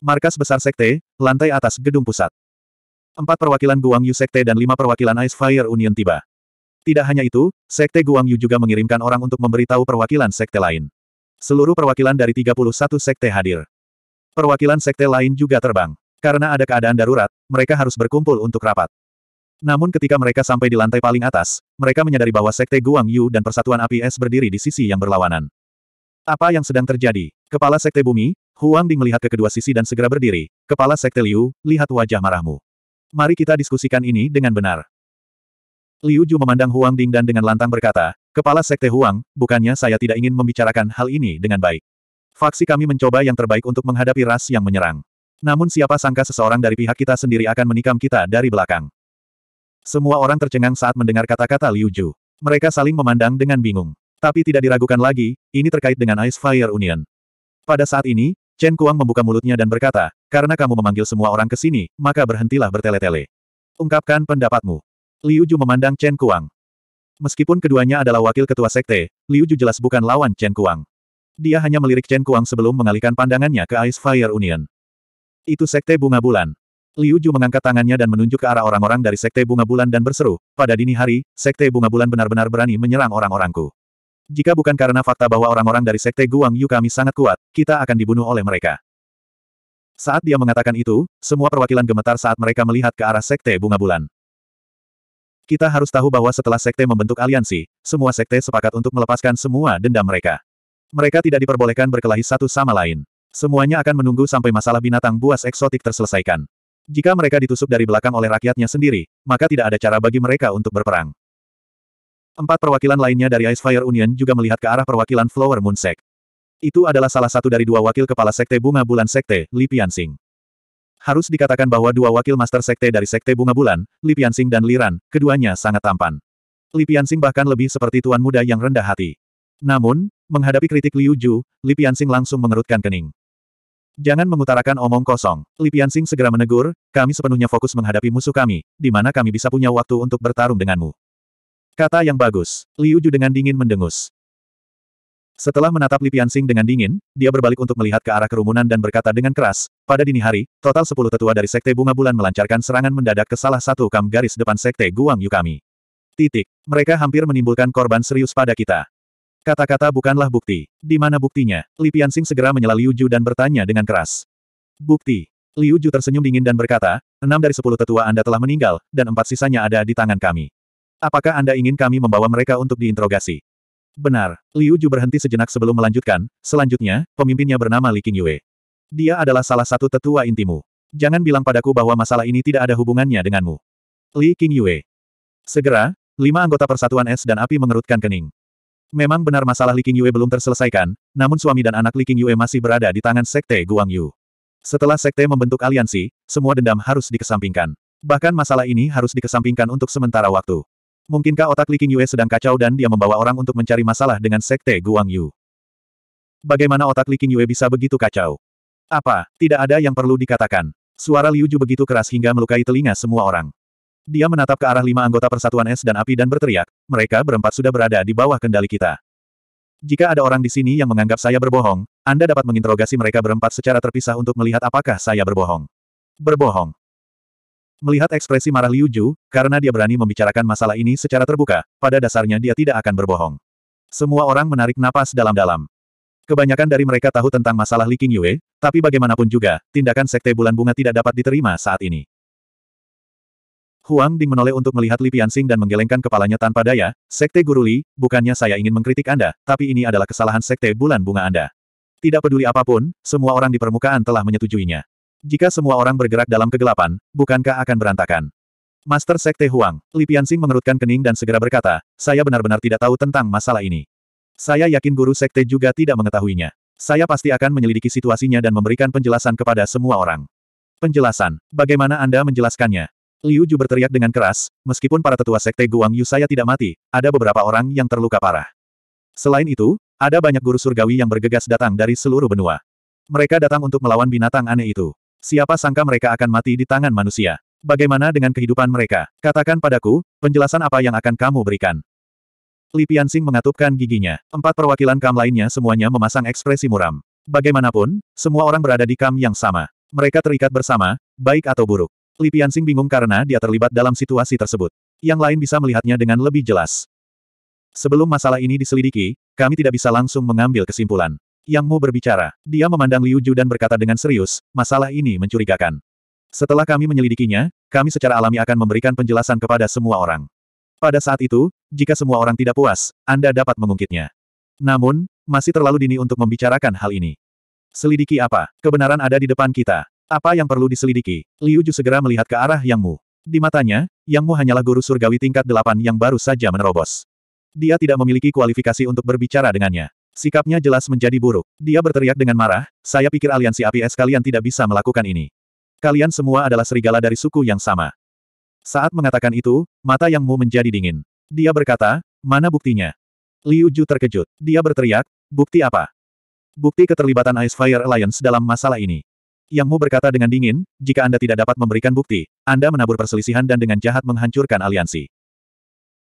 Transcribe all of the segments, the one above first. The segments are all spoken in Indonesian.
Markas besar sekte, lantai atas gedung pusat. Empat perwakilan Guang Yu sekte dan lima perwakilan Ice Fire Union tiba. Tidak hanya itu, sekte Guang Yu juga mengirimkan orang untuk memberitahu perwakilan sekte lain. Seluruh perwakilan dari 31 sekte hadir. Perwakilan sekte lain juga terbang. Karena ada keadaan darurat, mereka harus berkumpul untuk rapat. Namun ketika mereka sampai di lantai paling atas, mereka menyadari bahwa Sekte Guang Yu dan Persatuan Api Es berdiri di sisi yang berlawanan. Apa yang sedang terjadi? Kepala Sekte Bumi, Huang Ding melihat ke kedua sisi dan segera berdiri, kepala sekte Liu, lihat wajah marahmu. Mari kita diskusikan ini dengan benar. Liu Ju memandang Huang Ding dan dengan lantang berkata, Kepala Sekte Huang, bukannya saya tidak ingin membicarakan hal ini dengan baik. Faksi kami mencoba yang terbaik untuk menghadapi ras yang menyerang. Namun siapa sangka seseorang dari pihak kita sendiri akan menikam kita dari belakang. Semua orang tercengang saat mendengar kata-kata Liu Ju. Mereka saling memandang dengan bingung. Tapi tidak diragukan lagi, ini terkait dengan Ice Fire Union. Pada saat ini, Chen Kuang membuka mulutnya dan berkata, karena kamu memanggil semua orang ke sini, maka berhentilah bertele-tele. Ungkapkan pendapatmu. Liu Ju memandang Chen Kuang. Meskipun keduanya adalah wakil ketua sekte, Liu Ju jelas bukan lawan Chen Kuang. Dia hanya melirik Chen Kuang sebelum mengalihkan pandangannya ke Ice Fire Union. Itu sekte bunga bulan. Liu Ju mengangkat tangannya dan menunjuk ke arah orang-orang dari sekte bunga bulan dan berseru, pada dini hari, sekte bunga bulan benar-benar berani menyerang orang-orangku. Jika bukan karena fakta bahwa orang-orang dari Sekte Guang Yu kami sangat kuat, kita akan dibunuh oleh mereka. Saat dia mengatakan itu, semua perwakilan gemetar saat mereka melihat ke arah Sekte Bunga Bulan. Kita harus tahu bahwa setelah Sekte membentuk aliansi, semua Sekte sepakat untuk melepaskan semua dendam mereka. Mereka tidak diperbolehkan berkelahi satu sama lain. Semuanya akan menunggu sampai masalah binatang buas eksotik terselesaikan. Jika mereka ditusuk dari belakang oleh rakyatnya sendiri, maka tidak ada cara bagi mereka untuk berperang. Empat perwakilan lainnya dari Ice Fire Union juga melihat ke arah perwakilan Flower Moon Sek. Itu adalah salah satu dari dua wakil kepala Sekte Bunga Bulan Sekte, Li Piansing. Harus dikatakan bahwa dua wakil master sekte dari Sekte Bunga Bulan, Li Piansing dan Liran, keduanya sangat tampan. Li Piansing bahkan lebih seperti tuan muda yang rendah hati. Namun, menghadapi kritik Liu Ju, Li Piansing langsung mengerutkan kening. Jangan mengutarakan omong kosong. Li Piansing segera menegur, kami sepenuhnya fokus menghadapi musuh kami, di mana kami bisa punya waktu untuk bertarung denganmu. Kata yang bagus. Liu Ju dengan dingin mendengus. Setelah menatap Li Piansing dengan dingin, dia berbalik untuk melihat ke arah kerumunan dan berkata dengan keras, pada dini hari, total sepuluh tetua dari Sekte Bunga Bulan melancarkan serangan mendadak ke salah satu kam garis depan Sekte Guang Yu kami. Titik. Mereka hampir menimbulkan korban serius pada kita. Kata-kata bukanlah bukti. Di mana buktinya? Li Piansing segera menyela Liu Ju dan bertanya dengan keras. Bukti. Liu Ju tersenyum dingin dan berkata, enam dari sepuluh tetua Anda telah meninggal, dan empat sisanya ada di tangan kami. Apakah Anda ingin kami membawa mereka untuk diinterogasi? Benar, Liu Ju berhenti sejenak sebelum melanjutkan, selanjutnya, pemimpinnya bernama Li Yue. Dia adalah salah satu tetua intimu. Jangan bilang padaku bahwa masalah ini tidak ada hubungannya denganmu. Li Yue. Segera, lima anggota Persatuan Es dan Api mengerutkan kening. Memang benar masalah Li Yue belum terselesaikan, namun suami dan anak Li Yue masih berada di tangan Sekte Guangyu. Setelah Sekte membentuk aliansi, semua dendam harus dikesampingkan. Bahkan masalah ini harus dikesampingkan untuk sementara waktu. Mungkinkah otak Li Qingyue sedang kacau dan dia membawa orang untuk mencari masalah dengan Sekte Guangyu? Bagaimana otak Li Qingyue bisa begitu kacau? Apa, tidak ada yang perlu dikatakan. Suara Liu Ju begitu keras hingga melukai telinga semua orang. Dia menatap ke arah lima anggota Persatuan Es dan Api dan berteriak, mereka berempat sudah berada di bawah kendali kita. Jika ada orang di sini yang menganggap saya berbohong, Anda dapat menginterogasi mereka berempat secara terpisah untuk melihat apakah saya berbohong. Berbohong. Melihat ekspresi marah Liu Ju, karena dia berani membicarakan masalah ini secara terbuka, pada dasarnya dia tidak akan berbohong. Semua orang menarik napas dalam-dalam. Kebanyakan dari mereka tahu tentang masalah Li Qing Yue, tapi bagaimanapun juga, tindakan Sekte Bulan Bunga tidak dapat diterima saat ini. Huang Ding menoleh untuk melihat Li Piansing dan menggelengkan kepalanya tanpa daya, Sekte Guru Li, bukannya saya ingin mengkritik Anda, tapi ini adalah kesalahan Sekte Bulan Bunga Anda. Tidak peduli apapun, semua orang di permukaan telah menyetujuinya. Jika semua orang bergerak dalam kegelapan, bukankah akan berantakan? Master Sekte Huang, Li Piansing mengerutkan kening dan segera berkata, saya benar-benar tidak tahu tentang masalah ini. Saya yakin guru Sekte juga tidak mengetahuinya. Saya pasti akan menyelidiki situasinya dan memberikan penjelasan kepada semua orang. Penjelasan, bagaimana Anda menjelaskannya? Liu Ju berteriak dengan keras, meskipun para tetua sekte Guang Yu saya tidak mati, ada beberapa orang yang terluka parah. Selain itu, ada banyak guru surgawi yang bergegas datang dari seluruh benua. Mereka datang untuk melawan binatang aneh itu. Siapa sangka mereka akan mati di tangan manusia. Bagaimana dengan kehidupan mereka? Katakan padaku, penjelasan apa yang akan kamu berikan? Li Piansing mengatupkan giginya. Empat perwakilan kam lainnya semuanya memasang ekspresi muram. Bagaimanapun, semua orang berada di kam yang sama. Mereka terikat bersama, baik atau buruk. Li Piansing bingung karena dia terlibat dalam situasi tersebut. Yang lain bisa melihatnya dengan lebih jelas. Sebelum masalah ini diselidiki, kami tidak bisa langsung mengambil kesimpulan yang Mu berbicara. Dia memandang Liu Ju dan berkata dengan serius, masalah ini mencurigakan. Setelah kami menyelidikinya, kami secara alami akan memberikan penjelasan kepada semua orang. Pada saat itu, jika semua orang tidak puas, Anda dapat mengungkitnya. Namun, masih terlalu dini untuk membicarakan hal ini. Selidiki apa? Kebenaran ada di depan kita. Apa yang perlu diselidiki? Liu Ju segera melihat ke arah Yang Mu. Di matanya, Yang Mu hanyalah guru surgawi tingkat delapan yang baru saja menerobos. Dia tidak memiliki kualifikasi untuk berbicara dengannya. Sikapnya jelas menjadi buruk. Dia berteriak dengan marah, saya pikir aliansi APS kalian tidak bisa melakukan ini. Kalian semua adalah serigala dari suku yang sama. Saat mengatakan itu, mata Yang Mu menjadi dingin. Dia berkata, mana buktinya? Liu Ju terkejut. Dia berteriak, bukti apa? Bukti keterlibatan Ice Fire Alliance dalam masalah ini. Yang Mu berkata dengan dingin, jika Anda tidak dapat memberikan bukti, Anda menabur perselisihan dan dengan jahat menghancurkan aliansi.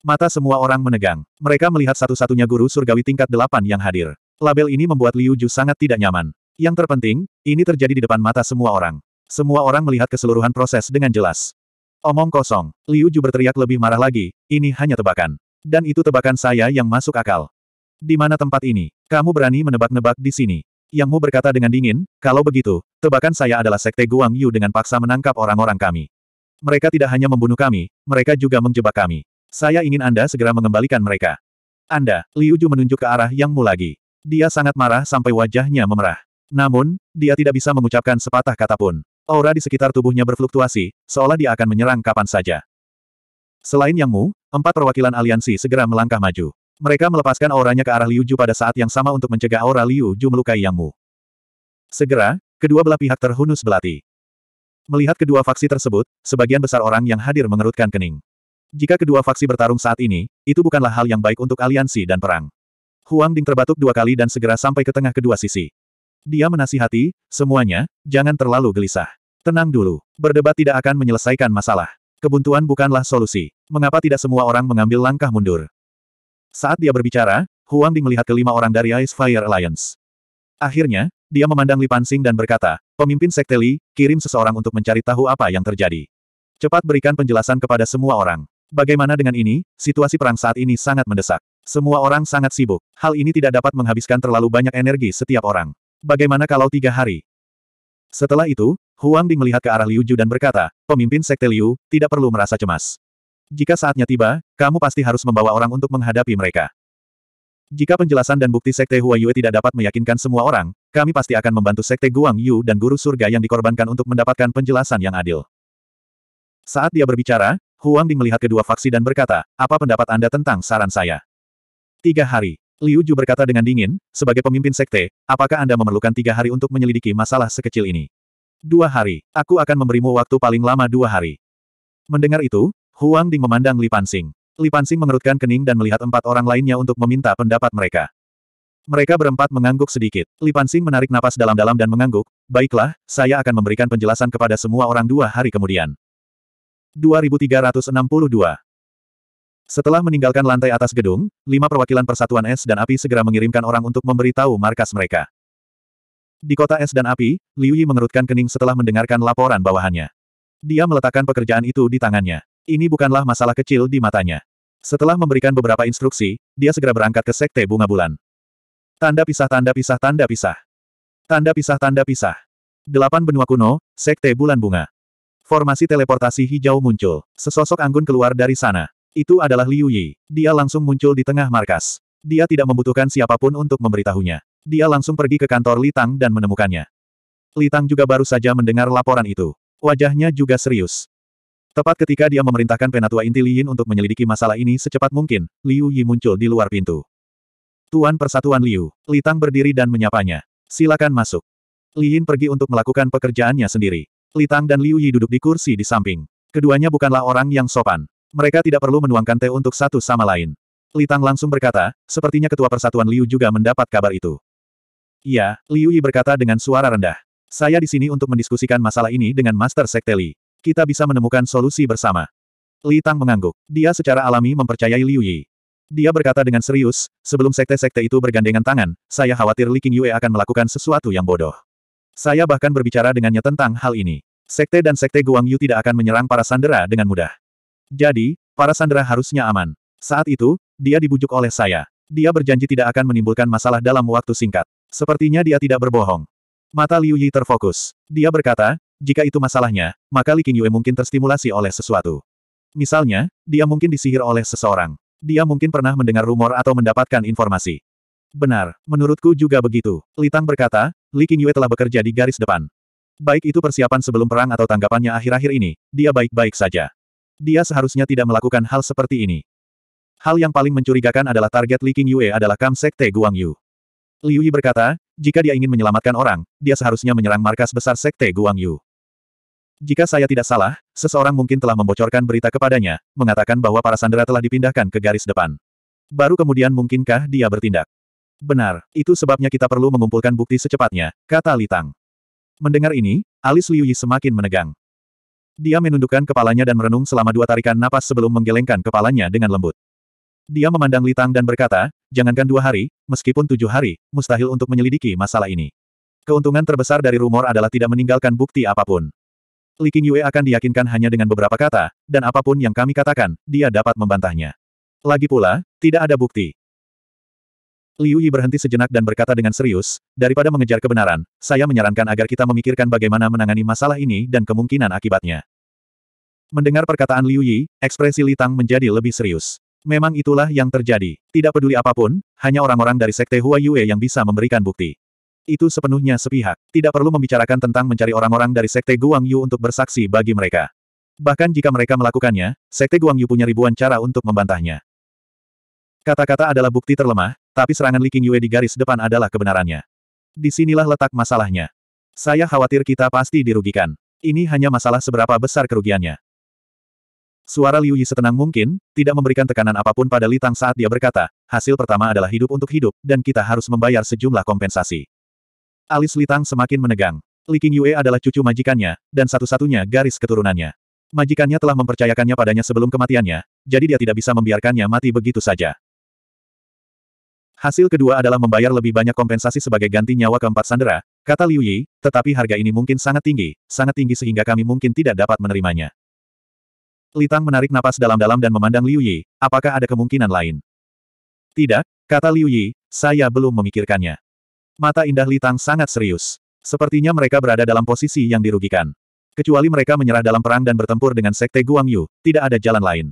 Mata semua orang menegang. Mereka melihat satu-satunya guru surgawi tingkat delapan yang hadir. Label ini membuat Liu Ju sangat tidak nyaman. Yang terpenting, ini terjadi di depan mata semua orang. Semua orang melihat keseluruhan proses dengan jelas. Omong kosong, Liu Ju berteriak lebih marah lagi, ini hanya tebakan. Dan itu tebakan saya yang masuk akal. Di mana tempat ini? Kamu berani menebak-nebak di sini. Yang Mu berkata dengan dingin, kalau begitu, tebakan saya adalah sekte Guang Yu dengan paksa menangkap orang-orang kami. Mereka tidak hanya membunuh kami, mereka juga menjebak kami. Saya ingin Anda segera mengembalikan mereka. Anda, Liu Ju menunjuk ke arah Yang Mu lagi. Dia sangat marah sampai wajahnya memerah. Namun, dia tidak bisa mengucapkan sepatah kata pun. Aura di sekitar tubuhnya berfluktuasi, seolah dia akan menyerang kapan saja. Selain Yang Mu, empat perwakilan aliansi segera melangkah maju. Mereka melepaskan auranya ke arah Liu Ju pada saat yang sama untuk mencegah aura Liu Ju melukai Yang Mu. Segera, kedua belah pihak terhunus belati. Melihat kedua faksi tersebut, sebagian besar orang yang hadir mengerutkan kening. Jika kedua faksi bertarung saat ini, itu bukanlah hal yang baik untuk aliansi dan perang. Huang Ding terbatuk dua kali dan segera sampai ke tengah kedua sisi. Dia menasihati, semuanya, jangan terlalu gelisah. Tenang dulu, berdebat tidak akan menyelesaikan masalah. Kebuntuan bukanlah solusi. Mengapa tidak semua orang mengambil langkah mundur? Saat dia berbicara, Huang Ding melihat kelima orang dari Ice Fire Alliance. Akhirnya, dia memandang Li Pansing dan berkata, pemimpin sekte Li, kirim seseorang untuk mencari tahu apa yang terjadi. Cepat berikan penjelasan kepada semua orang. Bagaimana dengan ini, situasi perang saat ini sangat mendesak. Semua orang sangat sibuk. Hal ini tidak dapat menghabiskan terlalu banyak energi setiap orang. Bagaimana kalau tiga hari? Setelah itu, Huang Ding melihat ke arah Liu Ju dan berkata, pemimpin sekte Liu, tidak perlu merasa cemas. Jika saatnya tiba, kamu pasti harus membawa orang untuk menghadapi mereka. Jika penjelasan dan bukti Sekte Hua Yue tidak dapat meyakinkan semua orang, kami pasti akan membantu Sekte Guang Yu dan Guru Surga yang dikorbankan untuk mendapatkan penjelasan yang adil. Saat dia berbicara, Huang Ding melihat kedua faksi dan berkata, apa pendapat Anda tentang saran saya? Tiga hari. Liu Ju berkata dengan dingin, sebagai pemimpin sekte, apakah Anda memerlukan tiga hari untuk menyelidiki masalah sekecil ini? Dua hari. Aku akan memberimu waktu paling lama dua hari. Mendengar itu, Huang Ding memandang Li Pansing. Li Pansing mengerutkan kening dan melihat empat orang lainnya untuk meminta pendapat mereka. Mereka berempat mengangguk sedikit. Li Pansing menarik napas dalam-dalam dan mengangguk, baiklah, saya akan memberikan penjelasan kepada semua orang dua hari kemudian. 2362. Setelah meninggalkan lantai atas gedung, lima perwakilan Persatuan Es dan Api segera mengirimkan orang untuk memberitahu markas mereka. Di kota Es dan Api, Liu Yi mengerutkan kening setelah mendengarkan laporan bawahannya. Dia meletakkan pekerjaan itu di tangannya. Ini bukanlah masalah kecil di matanya. Setelah memberikan beberapa instruksi, dia segera berangkat ke Sekte Bunga Bulan. Tanda pisah tanda pisah tanda pisah. Tanda pisah tanda pisah. Delapan benua kuno, Sekte Bulan Bunga. Formasi teleportasi hijau muncul. Sesosok anggun keluar dari sana. Itu adalah Liu Yi. Dia langsung muncul di tengah markas. Dia tidak membutuhkan siapapun untuk memberitahunya. Dia langsung pergi ke kantor Li Tang dan menemukannya. Li Tang juga baru saja mendengar laporan itu. Wajahnya juga serius. Tepat ketika dia memerintahkan penatua inti Li Yin untuk menyelidiki masalah ini secepat mungkin, Liu Yi muncul di luar pintu. Tuan Persatuan Liu, Li Tang berdiri dan menyapanya. Silakan masuk. Li Yin pergi untuk melakukan pekerjaannya sendiri. Litang dan Liu Yi duduk di kursi di samping. Keduanya bukanlah orang yang sopan. Mereka tidak perlu menuangkan teh untuk satu sama lain. Litang langsung berkata, sepertinya ketua persatuan Liu juga mendapat kabar itu. Iya, Liu Yi berkata dengan suara rendah. Saya di sini untuk mendiskusikan masalah ini dengan Master Sekte Li. Kita bisa menemukan solusi bersama. Litang mengangguk. Dia secara alami mempercayai Liu Yi. Dia berkata dengan serius, sebelum sekte-sekte itu bergandengan tangan, saya khawatir Li Qingyue akan melakukan sesuatu yang bodoh. Saya bahkan berbicara dengannya tentang hal ini. Sekte dan Sekte Guang Yu tidak akan menyerang para sandera dengan mudah. Jadi, para sandera harusnya aman. Saat itu, dia dibujuk oleh saya. Dia berjanji tidak akan menimbulkan masalah dalam waktu singkat. Sepertinya dia tidak berbohong. Mata Liu Yi terfokus. Dia berkata, jika itu masalahnya, maka Li Qingyue mungkin terstimulasi oleh sesuatu. Misalnya, dia mungkin disihir oleh seseorang. Dia mungkin pernah mendengar rumor atau mendapatkan informasi. Benar, menurutku juga begitu. Litang berkata, Li Qingyue telah bekerja di garis depan. Baik itu persiapan sebelum perang atau tanggapannya akhir-akhir ini, dia baik-baik saja. Dia seharusnya tidak melakukan hal seperti ini. Hal yang paling mencurigakan adalah target Li Qingyue adalah Kam Sekte Guangyu. Liu Yi berkata, jika dia ingin menyelamatkan orang, dia seharusnya menyerang markas besar Sekte Guangyu. Jika saya tidak salah, seseorang mungkin telah membocorkan berita kepadanya, mengatakan bahwa para sandera telah dipindahkan ke garis depan. Baru kemudian mungkinkah dia bertindak? Benar, itu sebabnya kita perlu mengumpulkan bukti secepatnya, kata Litang. Mendengar ini, alis Liu Yi semakin menegang. Dia menundukkan kepalanya dan merenung selama dua tarikan napas sebelum menggelengkan kepalanya dengan lembut. Dia memandang Litang dan berkata, jangankan dua hari, meskipun tujuh hari, mustahil untuk menyelidiki masalah ini. Keuntungan terbesar dari rumor adalah tidak meninggalkan bukti apapun. Li Qing Yue akan diyakinkan hanya dengan beberapa kata, dan apapun yang kami katakan, dia dapat membantahnya. Lagi pula, tidak ada bukti. Liu Yi berhenti sejenak dan berkata dengan serius, daripada mengejar kebenaran, saya menyarankan agar kita memikirkan bagaimana menangani masalah ini dan kemungkinan akibatnya. Mendengar perkataan Liu Yi, ekspresi Li Tang menjadi lebih serius. Memang itulah yang terjadi. Tidak peduli apapun, hanya orang-orang dari Sekte Hua Yue yang bisa memberikan bukti. Itu sepenuhnya sepihak. Tidak perlu membicarakan tentang mencari orang-orang dari Sekte Guang Yu untuk bersaksi bagi mereka. Bahkan jika mereka melakukannya, Sekte Guang Yu punya ribuan cara untuk membantahnya. Kata-kata adalah bukti terlemah, tapi serangan Li Qingyue di garis depan adalah kebenarannya. Disinilah letak masalahnya. Saya khawatir kita pasti dirugikan. Ini hanya masalah seberapa besar kerugiannya. Suara Liu Yi setenang mungkin, tidak memberikan tekanan apapun pada Li Tang saat dia berkata, hasil pertama adalah hidup untuk hidup, dan kita harus membayar sejumlah kompensasi. Alis Li Tang semakin menegang. Li Qingyue adalah cucu majikannya, dan satu-satunya garis keturunannya. Majikannya telah mempercayakannya padanya sebelum kematiannya, jadi dia tidak bisa membiarkannya mati begitu saja. Hasil kedua adalah membayar lebih banyak kompensasi sebagai ganti nyawa keempat sandera, kata Liu Yi, tetapi harga ini mungkin sangat tinggi, sangat tinggi sehingga kami mungkin tidak dapat menerimanya. Litang menarik napas dalam-dalam dan memandang Liu Yi, apakah ada kemungkinan lain? Tidak, kata Liu Yi, saya belum memikirkannya. Mata indah Litang sangat serius. Sepertinya mereka berada dalam posisi yang dirugikan. Kecuali mereka menyerah dalam perang dan bertempur dengan Sekte Yu, tidak ada jalan lain.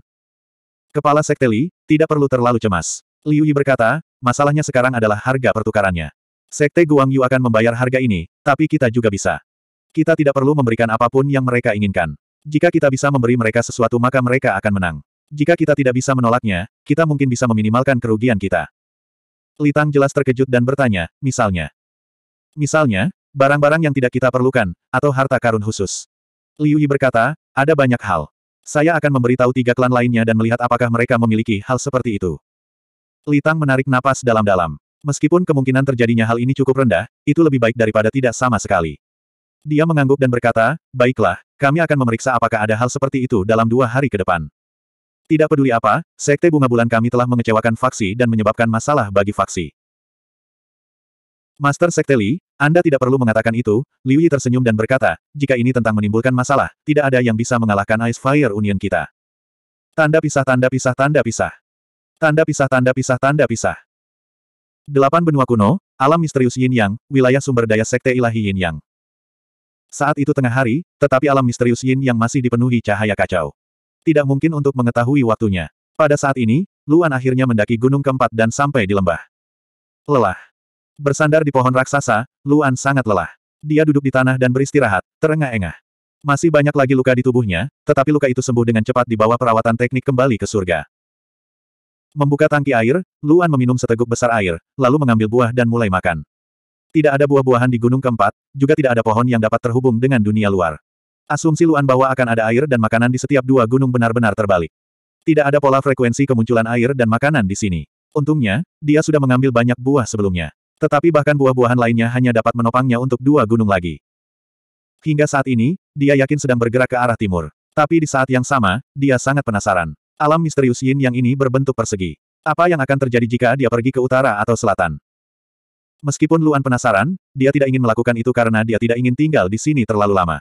Kepala Sekte Li, tidak perlu terlalu cemas. Liu Yi berkata, Masalahnya sekarang adalah harga pertukarannya. Sekte Guangyu akan membayar harga ini, tapi kita juga bisa. Kita tidak perlu memberikan apapun yang mereka inginkan. Jika kita bisa memberi mereka sesuatu maka mereka akan menang. Jika kita tidak bisa menolaknya, kita mungkin bisa meminimalkan kerugian kita. Litang jelas terkejut dan bertanya, misalnya. Misalnya, barang-barang yang tidak kita perlukan, atau harta karun khusus. Liu Yi berkata, ada banyak hal. Saya akan memberitahu tiga klan lainnya dan melihat apakah mereka memiliki hal seperti itu. Litang menarik napas dalam-dalam. Meskipun kemungkinan terjadinya hal ini cukup rendah, itu lebih baik daripada tidak sama sekali. Dia mengangguk dan berkata, baiklah, kami akan memeriksa apakah ada hal seperti itu dalam dua hari ke depan. Tidak peduli apa, sekte bunga bulan kami telah mengecewakan faksi dan menyebabkan masalah bagi faksi. Master Sekte Li, Anda tidak perlu mengatakan itu, Liu Yi tersenyum dan berkata, jika ini tentang menimbulkan masalah, tidak ada yang bisa mengalahkan Ice Fire Union kita. Tanda pisah tanda pisah tanda pisah. Tanda pisah tanda pisah tanda pisah. Delapan benua kuno, alam misterius Yin Yang, wilayah sumber daya sekte ilahi Yin Yang. Saat itu tengah hari, tetapi alam misterius Yin Yang masih dipenuhi cahaya kacau. Tidak mungkin untuk mengetahui waktunya. Pada saat ini, Luan akhirnya mendaki gunung keempat dan sampai di lembah. Lelah. Bersandar di pohon raksasa, Luan sangat lelah. Dia duduk di tanah dan beristirahat, terengah-engah. Masih banyak lagi luka di tubuhnya, tetapi luka itu sembuh dengan cepat di bawah perawatan teknik kembali ke surga. Membuka tangki air, Luan meminum seteguk besar air, lalu mengambil buah dan mulai makan. Tidak ada buah-buahan di gunung keempat, juga tidak ada pohon yang dapat terhubung dengan dunia luar. Asumsi Luan bahwa akan ada air dan makanan di setiap dua gunung benar-benar terbalik. Tidak ada pola frekuensi kemunculan air dan makanan di sini. Untungnya, dia sudah mengambil banyak buah sebelumnya. Tetapi bahkan buah-buahan lainnya hanya dapat menopangnya untuk dua gunung lagi. Hingga saat ini, dia yakin sedang bergerak ke arah timur. Tapi di saat yang sama, dia sangat penasaran. Alam misterius Yin yang ini berbentuk persegi. Apa yang akan terjadi jika dia pergi ke utara atau selatan? Meskipun Luan penasaran, dia tidak ingin melakukan itu karena dia tidak ingin tinggal di sini terlalu lama.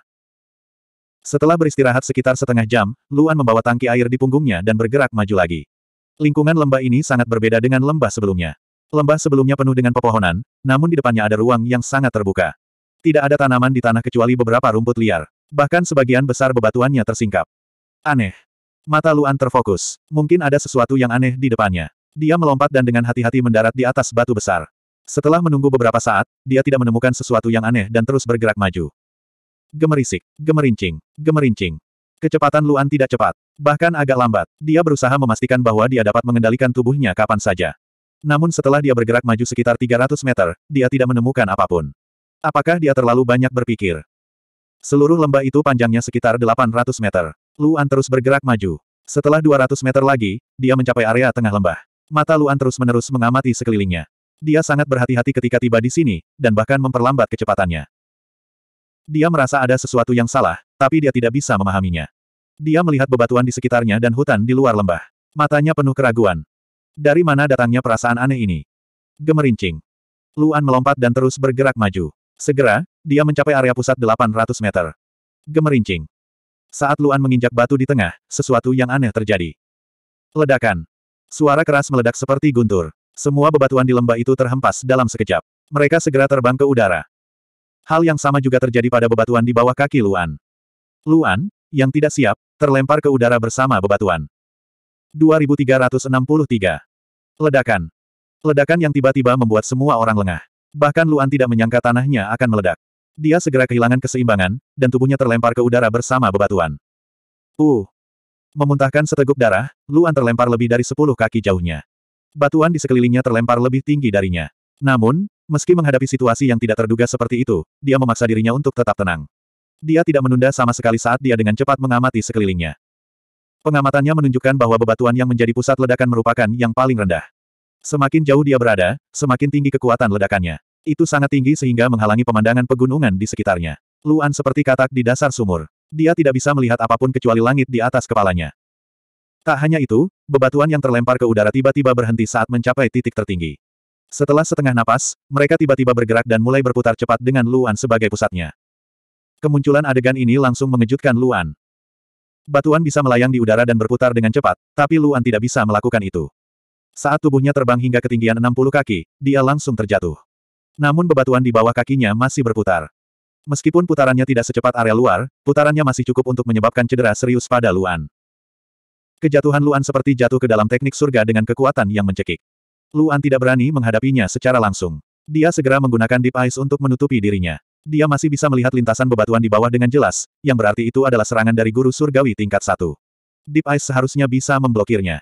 Setelah beristirahat sekitar setengah jam, Luan membawa tangki air di punggungnya dan bergerak maju lagi. Lingkungan lembah ini sangat berbeda dengan lembah sebelumnya. Lembah sebelumnya penuh dengan pepohonan, namun di depannya ada ruang yang sangat terbuka. Tidak ada tanaman di tanah kecuali beberapa rumput liar. Bahkan sebagian besar bebatuannya tersingkap. Aneh, Mata Luan terfokus. Mungkin ada sesuatu yang aneh di depannya. Dia melompat dan dengan hati-hati mendarat di atas batu besar. Setelah menunggu beberapa saat, dia tidak menemukan sesuatu yang aneh dan terus bergerak maju. Gemerisik, gemerincing, gemerincing. Kecepatan Luan tidak cepat, bahkan agak lambat. Dia berusaha memastikan bahwa dia dapat mengendalikan tubuhnya kapan saja. Namun setelah dia bergerak maju sekitar 300 meter, dia tidak menemukan apapun. Apakah dia terlalu banyak berpikir? Seluruh lembah itu panjangnya sekitar 800 meter. Luan terus bergerak maju. Setelah 200 meter lagi, dia mencapai area tengah lembah. Mata Luan terus-menerus mengamati sekelilingnya. Dia sangat berhati-hati ketika tiba di sini, dan bahkan memperlambat kecepatannya. Dia merasa ada sesuatu yang salah, tapi dia tidak bisa memahaminya. Dia melihat bebatuan di sekitarnya dan hutan di luar lembah. Matanya penuh keraguan. Dari mana datangnya perasaan aneh ini? Gemerincing. Luan melompat dan terus bergerak maju. Segera, dia mencapai area pusat 800 meter. Gemerincing. Saat Luan menginjak batu di tengah, sesuatu yang aneh terjadi. Ledakan. Suara keras meledak seperti guntur. Semua bebatuan di lembah itu terhempas dalam sekejap. Mereka segera terbang ke udara. Hal yang sama juga terjadi pada bebatuan di bawah kaki Luan. Luan, yang tidak siap, terlempar ke udara bersama bebatuan. 2363. Ledakan. Ledakan yang tiba-tiba membuat semua orang lengah. Bahkan Luan tidak menyangka tanahnya akan meledak. Dia segera kehilangan keseimbangan, dan tubuhnya terlempar ke udara bersama bebatuan. Uh! Memuntahkan seteguk darah, Luan terlempar lebih dari sepuluh kaki jauhnya. Batuan di sekelilingnya terlempar lebih tinggi darinya. Namun, meski menghadapi situasi yang tidak terduga seperti itu, dia memaksa dirinya untuk tetap tenang. Dia tidak menunda sama sekali saat dia dengan cepat mengamati sekelilingnya. Pengamatannya menunjukkan bahwa bebatuan yang menjadi pusat ledakan merupakan yang paling rendah. Semakin jauh dia berada, semakin tinggi kekuatan ledakannya. Itu sangat tinggi sehingga menghalangi pemandangan pegunungan di sekitarnya. Luan seperti katak di dasar sumur. Dia tidak bisa melihat apapun kecuali langit di atas kepalanya. Tak hanya itu, bebatuan yang terlempar ke udara tiba-tiba berhenti saat mencapai titik tertinggi. Setelah setengah napas, mereka tiba-tiba bergerak dan mulai berputar cepat dengan Luan sebagai pusatnya. Kemunculan adegan ini langsung mengejutkan Luan. Batuan bisa melayang di udara dan berputar dengan cepat, tapi Luan tidak bisa melakukan itu. Saat tubuhnya terbang hingga ketinggian 60 kaki, dia langsung terjatuh. Namun bebatuan di bawah kakinya masih berputar. Meskipun putarannya tidak secepat area luar, putarannya masih cukup untuk menyebabkan cedera serius pada Luan. Kejatuhan Luan seperti jatuh ke dalam teknik surga dengan kekuatan yang mencekik. Luan tidak berani menghadapinya secara langsung. Dia segera menggunakan Deep Eyes untuk menutupi dirinya. Dia masih bisa melihat lintasan bebatuan di bawah dengan jelas, yang berarti itu adalah serangan dari guru surgawi tingkat satu. Deep Eyes seharusnya bisa memblokirnya.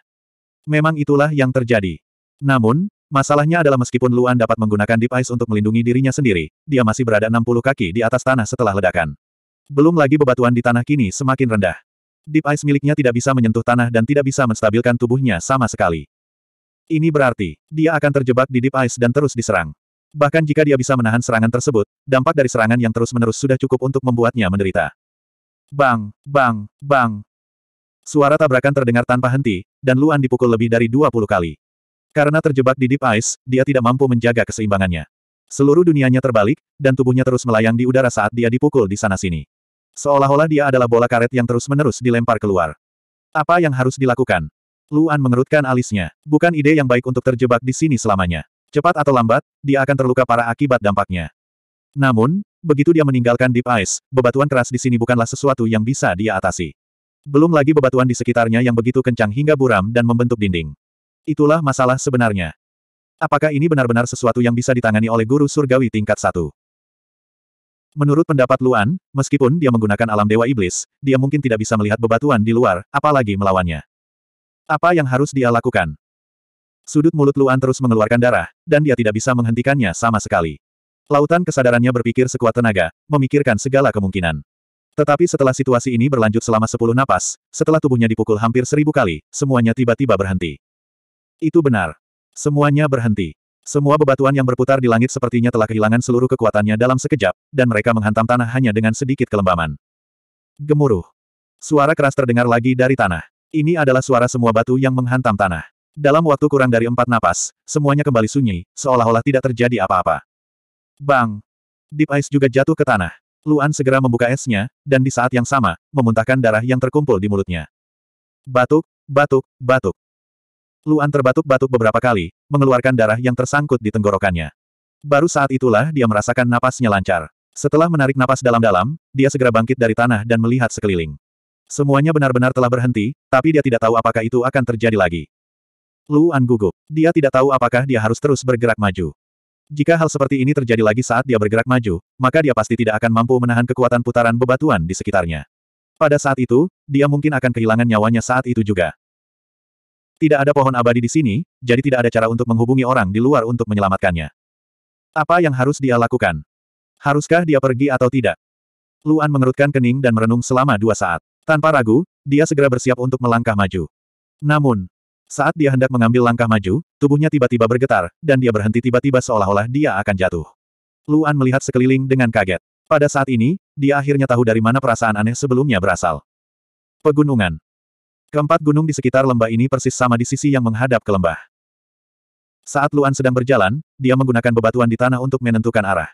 Memang itulah yang terjadi. Namun, Masalahnya adalah meskipun Luan dapat menggunakan Deep Ice untuk melindungi dirinya sendiri, dia masih berada 60 kaki di atas tanah setelah ledakan. Belum lagi bebatuan di tanah kini semakin rendah. Deep Ice miliknya tidak bisa menyentuh tanah dan tidak bisa menstabilkan tubuhnya sama sekali. Ini berarti, dia akan terjebak di Deep Ice dan terus diserang. Bahkan jika dia bisa menahan serangan tersebut, dampak dari serangan yang terus-menerus sudah cukup untuk membuatnya menderita. Bang, bang, bang. Suara tabrakan terdengar tanpa henti, dan Luan dipukul lebih dari 20 kali. Karena terjebak di Deep Ice, dia tidak mampu menjaga keseimbangannya. Seluruh dunianya terbalik, dan tubuhnya terus melayang di udara saat dia dipukul di sana-sini. Seolah-olah dia adalah bola karet yang terus-menerus dilempar keluar. Apa yang harus dilakukan? Luan mengerutkan alisnya. Bukan ide yang baik untuk terjebak di sini selamanya. Cepat atau lambat, dia akan terluka para akibat dampaknya. Namun, begitu dia meninggalkan Deep Ice, bebatuan keras di sini bukanlah sesuatu yang bisa dia atasi. Belum lagi bebatuan di sekitarnya yang begitu kencang hingga buram dan membentuk dinding. Itulah masalah sebenarnya. Apakah ini benar-benar sesuatu yang bisa ditangani oleh guru surgawi tingkat satu? Menurut pendapat Luan, meskipun dia menggunakan alam dewa iblis, dia mungkin tidak bisa melihat bebatuan di luar, apalagi melawannya. Apa yang harus dia lakukan? Sudut mulut Luan terus mengeluarkan darah, dan dia tidak bisa menghentikannya sama sekali. Lautan kesadarannya berpikir sekuat tenaga, memikirkan segala kemungkinan. Tetapi setelah situasi ini berlanjut selama sepuluh napas, setelah tubuhnya dipukul hampir seribu kali, semuanya tiba-tiba berhenti. Itu benar. Semuanya berhenti. Semua bebatuan yang berputar di langit sepertinya telah kehilangan seluruh kekuatannya dalam sekejap, dan mereka menghantam tanah hanya dengan sedikit kelembaman. Gemuruh. Suara keras terdengar lagi dari tanah. Ini adalah suara semua batu yang menghantam tanah. Dalam waktu kurang dari empat napas, semuanya kembali sunyi, seolah-olah tidak terjadi apa-apa. Bang! Deep Ice juga jatuh ke tanah. Luan segera membuka esnya, dan di saat yang sama, memuntahkan darah yang terkumpul di mulutnya. Batuk, batuk, batuk. Luan terbatuk-batuk beberapa kali, mengeluarkan darah yang tersangkut di tenggorokannya. Baru saat itulah dia merasakan napasnya lancar. Setelah menarik napas dalam-dalam, dia segera bangkit dari tanah dan melihat sekeliling. Semuanya benar-benar telah berhenti, tapi dia tidak tahu apakah itu akan terjadi lagi. Luan gugup. Dia tidak tahu apakah dia harus terus bergerak maju. Jika hal seperti ini terjadi lagi saat dia bergerak maju, maka dia pasti tidak akan mampu menahan kekuatan putaran bebatuan di sekitarnya. Pada saat itu, dia mungkin akan kehilangan nyawanya saat itu juga. Tidak ada pohon abadi di sini, jadi tidak ada cara untuk menghubungi orang di luar untuk menyelamatkannya. Apa yang harus dia lakukan? Haruskah dia pergi atau tidak? Luan mengerutkan kening dan merenung selama dua saat. Tanpa ragu, dia segera bersiap untuk melangkah maju. Namun, saat dia hendak mengambil langkah maju, tubuhnya tiba-tiba bergetar, dan dia berhenti tiba-tiba seolah-olah dia akan jatuh. Luan melihat sekeliling dengan kaget. Pada saat ini, dia akhirnya tahu dari mana perasaan aneh sebelumnya berasal. Pegunungan. Keempat gunung di sekitar lembah ini persis sama di sisi yang menghadap ke lembah. Saat Luan sedang berjalan, dia menggunakan bebatuan di tanah untuk menentukan arah.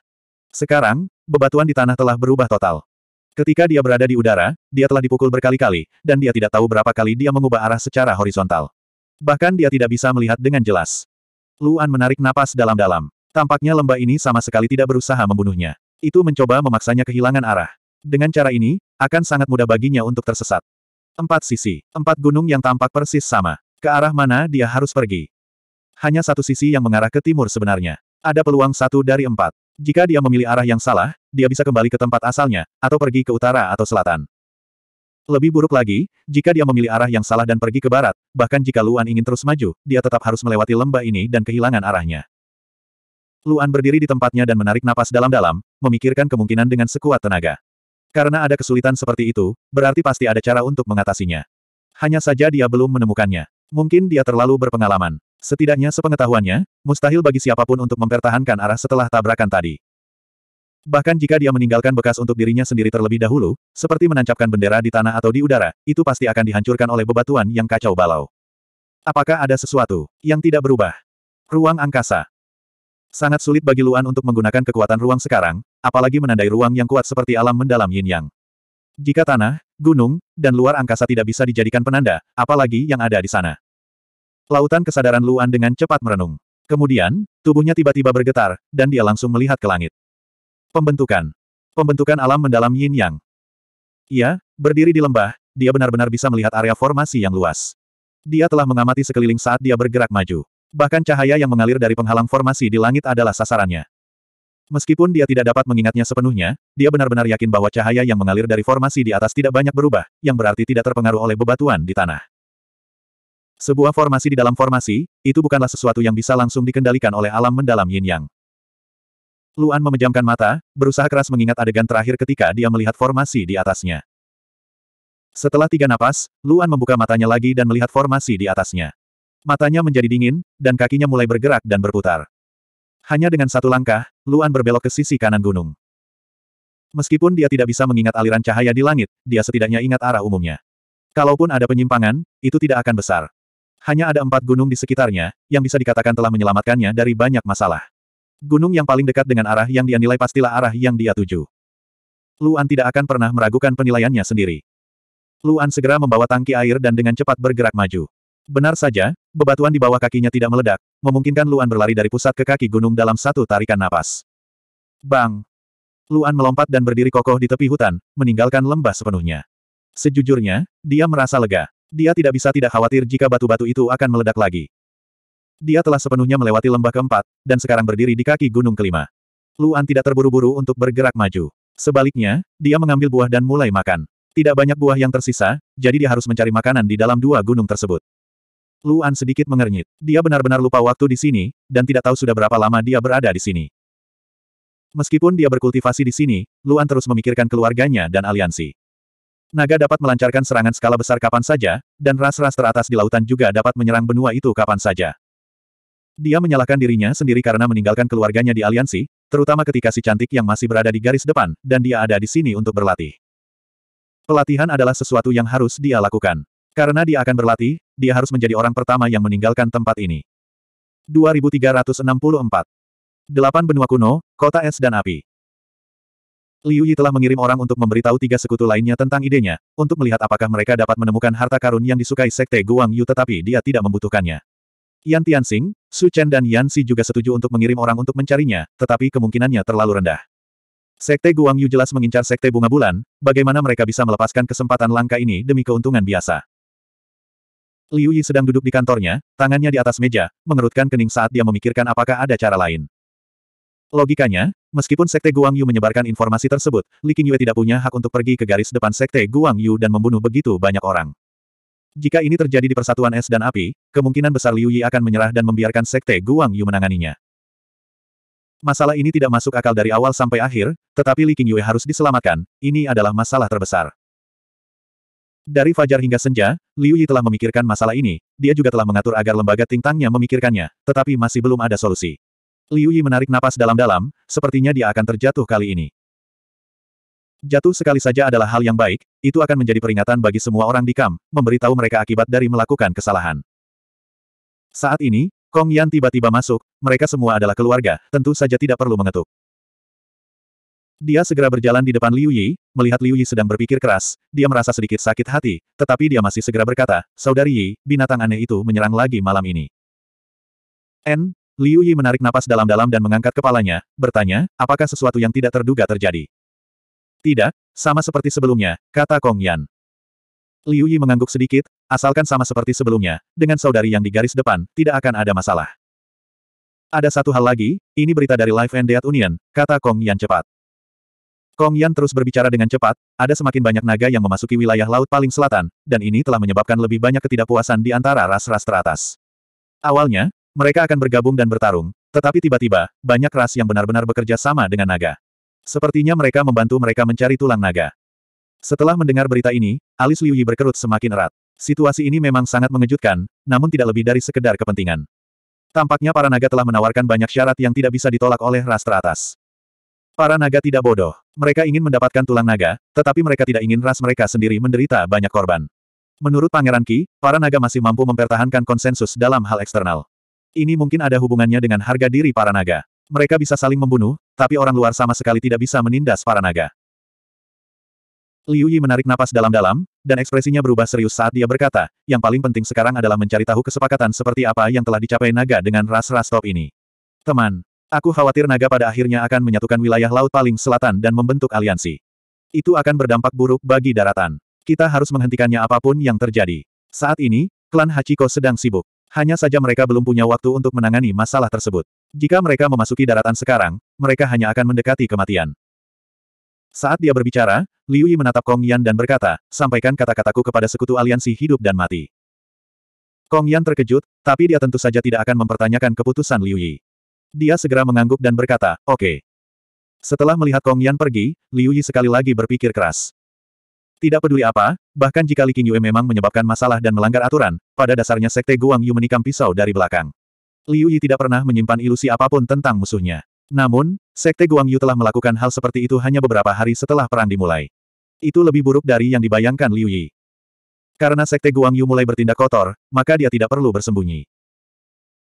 Sekarang, bebatuan di tanah telah berubah total. Ketika dia berada di udara, dia telah dipukul berkali-kali, dan dia tidak tahu berapa kali dia mengubah arah secara horizontal. Bahkan dia tidak bisa melihat dengan jelas. Luan menarik napas dalam-dalam. Tampaknya lembah ini sama sekali tidak berusaha membunuhnya. Itu mencoba memaksanya kehilangan arah. Dengan cara ini, akan sangat mudah baginya untuk tersesat. Empat sisi, empat gunung yang tampak persis sama. Ke arah mana dia harus pergi? Hanya satu sisi yang mengarah ke timur sebenarnya. Ada peluang satu dari empat. Jika dia memilih arah yang salah, dia bisa kembali ke tempat asalnya, atau pergi ke utara atau selatan. Lebih buruk lagi, jika dia memilih arah yang salah dan pergi ke barat, bahkan jika Luan ingin terus maju, dia tetap harus melewati lembah ini dan kehilangan arahnya. Luan berdiri di tempatnya dan menarik napas dalam-dalam, memikirkan kemungkinan dengan sekuat tenaga. Karena ada kesulitan seperti itu, berarti pasti ada cara untuk mengatasinya. Hanya saja dia belum menemukannya. Mungkin dia terlalu berpengalaman. Setidaknya sepengetahuannya, mustahil bagi siapapun untuk mempertahankan arah setelah tabrakan tadi. Bahkan jika dia meninggalkan bekas untuk dirinya sendiri terlebih dahulu, seperti menancapkan bendera di tanah atau di udara, itu pasti akan dihancurkan oleh bebatuan yang kacau balau. Apakah ada sesuatu yang tidak berubah? Ruang angkasa. Sangat sulit bagi Luan untuk menggunakan kekuatan ruang sekarang, apalagi menandai ruang yang kuat seperti alam mendalam yin yang. Jika tanah, gunung, dan luar angkasa tidak bisa dijadikan penanda, apalagi yang ada di sana. Lautan kesadaran Luan dengan cepat merenung. Kemudian, tubuhnya tiba-tiba bergetar, dan dia langsung melihat ke langit. Pembentukan. Pembentukan alam mendalam yin yang. Ia, berdiri di lembah, dia benar-benar bisa melihat area formasi yang luas. Dia telah mengamati sekeliling saat dia bergerak maju. Bahkan cahaya yang mengalir dari penghalang formasi di langit adalah sasarannya. Meskipun dia tidak dapat mengingatnya sepenuhnya, dia benar-benar yakin bahwa cahaya yang mengalir dari formasi di atas tidak banyak berubah, yang berarti tidak terpengaruh oleh bebatuan di tanah. Sebuah formasi di dalam formasi, itu bukanlah sesuatu yang bisa langsung dikendalikan oleh alam mendalam yin yang. Luan memejamkan mata, berusaha keras mengingat adegan terakhir ketika dia melihat formasi di atasnya. Setelah tiga napas, Luan membuka matanya lagi dan melihat formasi di atasnya. Matanya menjadi dingin, dan kakinya mulai bergerak dan berputar. Hanya dengan satu langkah, Luan berbelok ke sisi kanan gunung. Meskipun dia tidak bisa mengingat aliran cahaya di langit, dia setidaknya ingat arah umumnya. Kalaupun ada penyimpangan, itu tidak akan besar. Hanya ada empat gunung di sekitarnya, yang bisa dikatakan telah menyelamatkannya dari banyak masalah. Gunung yang paling dekat dengan arah yang dia nilai pastilah arah yang dia tuju. Luan tidak akan pernah meragukan penilaiannya sendiri. Luan segera membawa tangki air dan dengan cepat bergerak maju. Benar saja, Bebatuan di bawah kakinya tidak meledak, memungkinkan Luan berlari dari pusat ke kaki gunung dalam satu tarikan napas. Bang! Luan melompat dan berdiri kokoh di tepi hutan, meninggalkan lembah sepenuhnya. Sejujurnya, dia merasa lega. Dia tidak bisa tidak khawatir jika batu-batu itu akan meledak lagi. Dia telah sepenuhnya melewati lembah keempat, dan sekarang berdiri di kaki gunung kelima. Luan tidak terburu-buru untuk bergerak maju. Sebaliknya, dia mengambil buah dan mulai makan. Tidak banyak buah yang tersisa, jadi dia harus mencari makanan di dalam dua gunung tersebut. Luan sedikit mengernyit. Dia benar-benar lupa waktu di sini, dan tidak tahu sudah berapa lama dia berada di sini. Meskipun dia berkultivasi di sini, Luan terus memikirkan keluarganya dan aliansi. Naga dapat melancarkan serangan skala besar kapan saja, dan ras-ras teratas di lautan juga dapat menyerang benua itu kapan saja. Dia menyalahkan dirinya sendiri karena meninggalkan keluarganya di aliansi, terutama ketika si cantik yang masih berada di garis depan, dan dia ada di sini untuk berlatih. Pelatihan adalah sesuatu yang harus dia lakukan. Karena dia akan berlatih, dia harus menjadi orang pertama yang meninggalkan tempat ini. 2364. Delapan benua kuno, kota es dan api. Liu Yi telah mengirim orang untuk memberitahu tiga sekutu lainnya tentang idenya, untuk melihat apakah mereka dapat menemukan harta karun yang disukai Sekte Guang Yu tetapi dia tidak membutuhkannya. Yan Tianxing, Su Chen dan Yan Xi juga setuju untuk mengirim orang untuk mencarinya, tetapi kemungkinannya terlalu rendah. Sekte Guang Yu jelas mengincar Sekte Bunga Bulan, bagaimana mereka bisa melepaskan kesempatan langka ini demi keuntungan biasa. Liu Yi sedang duduk di kantornya, tangannya di atas meja, mengerutkan kening saat dia memikirkan apakah ada cara lain. Logikanya, meskipun Sekte Guang Yu menyebarkan informasi tersebut, Li Qingyue tidak punya hak untuk pergi ke garis depan Sekte Guang Yu dan membunuh begitu banyak orang. Jika ini terjadi di Persatuan Es dan Api, kemungkinan besar Liu Yi akan menyerah dan membiarkan Sekte Guang Yu menanganinya. Masalah ini tidak masuk akal dari awal sampai akhir, tetapi Li Qingyue harus diselamatkan, ini adalah masalah terbesar. Dari fajar hingga senja, Liu Yi telah memikirkan masalah ini, dia juga telah mengatur agar lembaga tingtangnya memikirkannya, tetapi masih belum ada solusi. Liu Yi menarik napas dalam-dalam, sepertinya dia akan terjatuh kali ini. Jatuh sekali saja adalah hal yang baik, itu akan menjadi peringatan bagi semua orang di kam, memberitahu mereka akibat dari melakukan kesalahan. Saat ini, Kong Yan tiba-tiba masuk, mereka semua adalah keluarga, tentu saja tidak perlu mengetuk. Dia segera berjalan di depan Liu Yi, melihat Liu Yi sedang berpikir keras, dia merasa sedikit sakit hati, tetapi dia masih segera berkata, Saudari Yi, binatang aneh itu menyerang lagi malam ini. N. Liu Yi menarik napas dalam-dalam dan mengangkat kepalanya, bertanya, apakah sesuatu yang tidak terduga terjadi? Tidak, sama seperti sebelumnya, kata Kong Yan. Liu Yi mengangguk sedikit, asalkan sama seperti sebelumnya, dengan saudari yang di garis depan, tidak akan ada masalah. Ada satu hal lagi, ini berita dari Life and Death Union, kata Kong Yan cepat. Kong Yan terus berbicara dengan cepat, ada semakin banyak naga yang memasuki wilayah laut paling selatan, dan ini telah menyebabkan lebih banyak ketidakpuasan di antara ras-ras teratas. Awalnya, mereka akan bergabung dan bertarung, tetapi tiba-tiba, banyak ras yang benar-benar bekerja sama dengan naga. Sepertinya mereka membantu mereka mencari tulang naga. Setelah mendengar berita ini, alis Liu Yi berkerut semakin erat. Situasi ini memang sangat mengejutkan, namun tidak lebih dari sekedar kepentingan. Tampaknya para naga telah menawarkan banyak syarat yang tidak bisa ditolak oleh ras teratas. Para naga tidak bodoh. Mereka ingin mendapatkan tulang naga, tetapi mereka tidak ingin ras mereka sendiri menderita banyak korban. Menurut Pangeran Ki, para naga masih mampu mempertahankan konsensus dalam hal eksternal. Ini mungkin ada hubungannya dengan harga diri para naga. Mereka bisa saling membunuh, tapi orang luar sama sekali tidak bisa menindas para naga. Liu Yi menarik napas dalam-dalam, dan ekspresinya berubah serius saat dia berkata, yang paling penting sekarang adalah mencari tahu kesepakatan seperti apa yang telah dicapai naga dengan ras-ras top ini. Teman, Aku khawatir naga pada akhirnya akan menyatukan wilayah laut paling selatan dan membentuk aliansi. Itu akan berdampak buruk bagi daratan. Kita harus menghentikannya apapun yang terjadi. Saat ini, klan Hachiko sedang sibuk. Hanya saja mereka belum punya waktu untuk menangani masalah tersebut. Jika mereka memasuki daratan sekarang, mereka hanya akan mendekati kematian. Saat dia berbicara, Liu Yi menatap Kong Yan dan berkata, sampaikan kata-kataku kepada sekutu aliansi hidup dan mati. Kong Yan terkejut, tapi dia tentu saja tidak akan mempertanyakan keputusan Liu Yi. Dia segera mengangguk dan berkata, oke. Okay. Setelah melihat Kong Yan pergi, Liu Yi sekali lagi berpikir keras. Tidak peduli apa, bahkan jika Li Qing Yue memang menyebabkan masalah dan melanggar aturan, pada dasarnya Sekte Guang Yu menikam pisau dari belakang. Liu Yi tidak pernah menyimpan ilusi apapun tentang musuhnya. Namun, Sekte Guang Yu telah melakukan hal seperti itu hanya beberapa hari setelah perang dimulai. Itu lebih buruk dari yang dibayangkan Liu Yi. Karena Sekte Guang Yu mulai bertindak kotor, maka dia tidak perlu bersembunyi.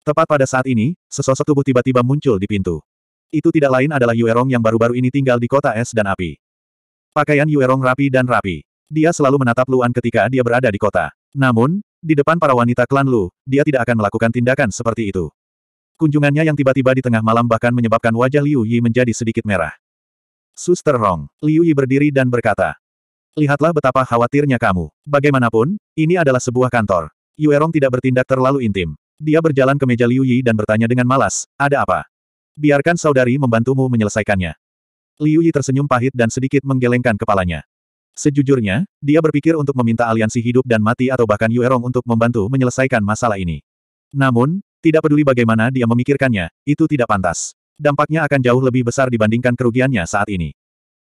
Tepat pada saat ini, sesosok tubuh tiba-tiba muncul di pintu. Itu tidak lain adalah Yuerong yang baru-baru ini tinggal di kota es dan api. Pakaian Yuerong rapi dan rapi. Dia selalu menatap Luan ketika dia berada di kota. Namun, di depan para wanita klan Lu, dia tidak akan melakukan tindakan seperti itu. Kunjungannya yang tiba-tiba di tengah malam bahkan menyebabkan wajah Liu Yi menjadi sedikit merah. Suster Rong, Liu Yi berdiri dan berkata, Lihatlah betapa khawatirnya kamu. Bagaimanapun, ini adalah sebuah kantor. Yuerong tidak bertindak terlalu intim. Dia berjalan ke meja Liu Yi dan bertanya dengan malas, ada apa? Biarkan saudari membantumu menyelesaikannya. Liu Yi tersenyum pahit dan sedikit menggelengkan kepalanya. Sejujurnya, dia berpikir untuk meminta aliansi hidup dan mati atau bahkan Yuerong untuk membantu menyelesaikan masalah ini. Namun, tidak peduli bagaimana dia memikirkannya, itu tidak pantas. Dampaknya akan jauh lebih besar dibandingkan kerugiannya saat ini.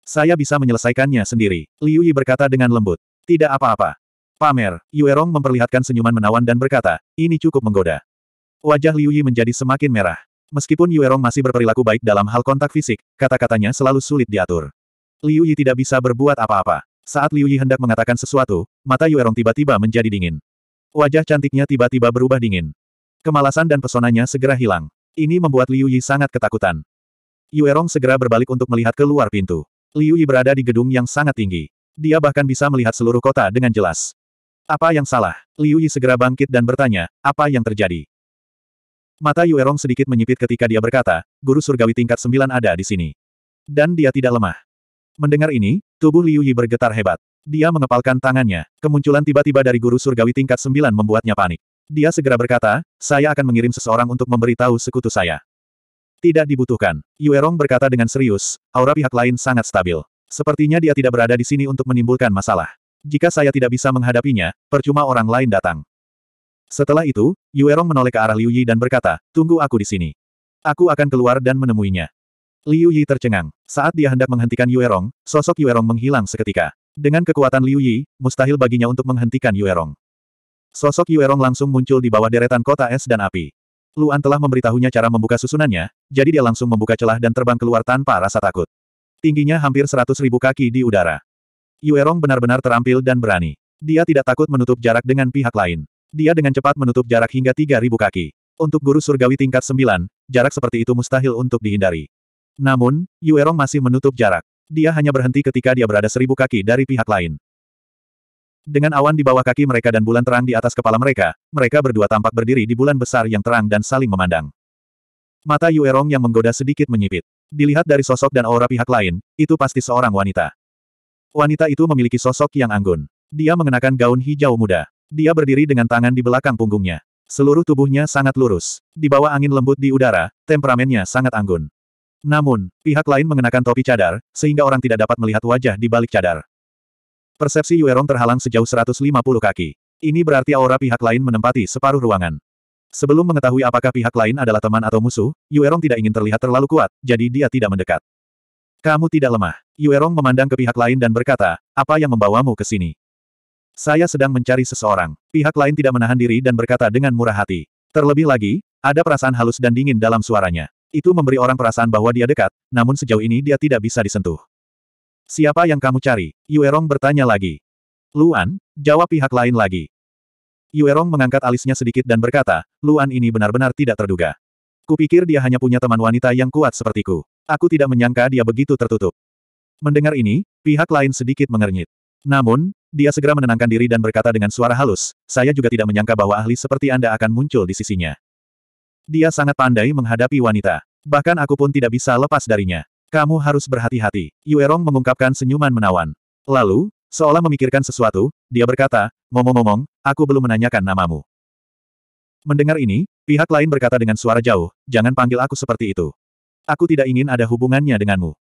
Saya bisa menyelesaikannya sendiri, Liu Yi berkata dengan lembut. Tidak apa-apa. Pamer, Yuerong memperlihatkan senyuman menawan dan berkata, ini cukup menggoda. Wajah Liu Yi menjadi semakin merah. Meskipun Yuerong masih berperilaku baik dalam hal kontak fisik, kata-katanya selalu sulit diatur. Liu Yi tidak bisa berbuat apa-apa. Saat Liu Yi hendak mengatakan sesuatu, mata Yuerong tiba-tiba menjadi dingin. Wajah cantiknya tiba-tiba berubah dingin. Kemalasan dan pesonanya segera hilang. Ini membuat Liu Yi sangat ketakutan. Yuerong segera berbalik untuk melihat keluar pintu. Liu Yi berada di gedung yang sangat tinggi. Dia bahkan bisa melihat seluruh kota dengan jelas. Apa yang salah? Liu Yi segera bangkit dan bertanya, apa yang terjadi? Mata Yuerong sedikit menyipit ketika dia berkata, guru surgawi tingkat sembilan ada di sini. Dan dia tidak lemah. Mendengar ini, tubuh Liu Yi bergetar hebat. Dia mengepalkan tangannya. Kemunculan tiba-tiba dari guru surgawi tingkat sembilan membuatnya panik. Dia segera berkata, saya akan mengirim seseorang untuk memberitahu sekutu saya. Tidak dibutuhkan. Yuerong berkata dengan serius, aura pihak lain sangat stabil. Sepertinya dia tidak berada di sini untuk menimbulkan masalah. Jika saya tidak bisa menghadapinya, percuma orang lain datang. Setelah itu, Yuerong menoleh ke arah Liu Yi dan berkata, tunggu aku di sini. Aku akan keluar dan menemuinya. Liu Yi tercengang. Saat dia hendak menghentikan Yuerong, sosok Yuerong menghilang seketika. Dengan kekuatan Liu Yi, mustahil baginya untuk menghentikan Yuerong. Sosok Yuerong langsung muncul di bawah deretan kota es dan api. Luan telah memberitahunya cara membuka susunannya, jadi dia langsung membuka celah dan terbang keluar tanpa rasa takut. Tingginya hampir seratus ribu kaki di udara. Yuerong benar-benar terampil dan berani. Dia tidak takut menutup jarak dengan pihak lain. Dia dengan cepat menutup jarak hingga 3.000 kaki. Untuk guru surgawi tingkat 9, jarak seperti itu mustahil untuk dihindari. Namun, Yuerong masih menutup jarak. Dia hanya berhenti ketika dia berada seribu kaki dari pihak lain. Dengan awan di bawah kaki mereka dan bulan terang di atas kepala mereka, mereka berdua tampak berdiri di bulan besar yang terang dan saling memandang. Mata Yuerong yang menggoda sedikit menyipit. Dilihat dari sosok dan aura pihak lain, itu pasti seorang wanita. Wanita itu memiliki sosok yang anggun. Dia mengenakan gaun hijau muda. Dia berdiri dengan tangan di belakang punggungnya. Seluruh tubuhnya sangat lurus. Di bawah angin lembut di udara, temperamennya sangat anggun. Namun, pihak lain mengenakan topi cadar, sehingga orang tidak dapat melihat wajah di balik cadar. Persepsi Yuerong terhalang sejauh 150 kaki. Ini berarti aura pihak lain menempati separuh ruangan. Sebelum mengetahui apakah pihak lain adalah teman atau musuh, Yuerong tidak ingin terlihat terlalu kuat, jadi dia tidak mendekat. Kamu tidak lemah. Yuerong memandang ke pihak lain dan berkata, apa yang membawamu ke sini? Saya sedang mencari seseorang. Pihak lain tidak menahan diri dan berkata dengan murah hati. Terlebih lagi, ada perasaan halus dan dingin dalam suaranya. Itu memberi orang perasaan bahwa dia dekat, namun sejauh ini dia tidak bisa disentuh. Siapa yang kamu cari? Yuerong bertanya lagi. Luan, jawab pihak lain lagi. Yuerong mengangkat alisnya sedikit dan berkata, Luan ini benar-benar tidak terduga. Kupikir dia hanya punya teman wanita yang kuat sepertiku. Aku tidak menyangka dia begitu tertutup. Mendengar ini, pihak lain sedikit mengernyit. Namun, dia segera menenangkan diri dan berkata dengan suara halus, saya juga tidak menyangka bahwa ahli seperti Anda akan muncul di sisinya. Dia sangat pandai menghadapi wanita. Bahkan aku pun tidak bisa lepas darinya. Kamu harus berhati-hati. Yuerong mengungkapkan senyuman menawan. Lalu, seolah memikirkan sesuatu, dia berkata, ngomong-ngomong, aku belum menanyakan namamu. Mendengar ini, pihak lain berkata dengan suara jauh, jangan panggil aku seperti itu. Aku tidak ingin ada hubungannya denganmu.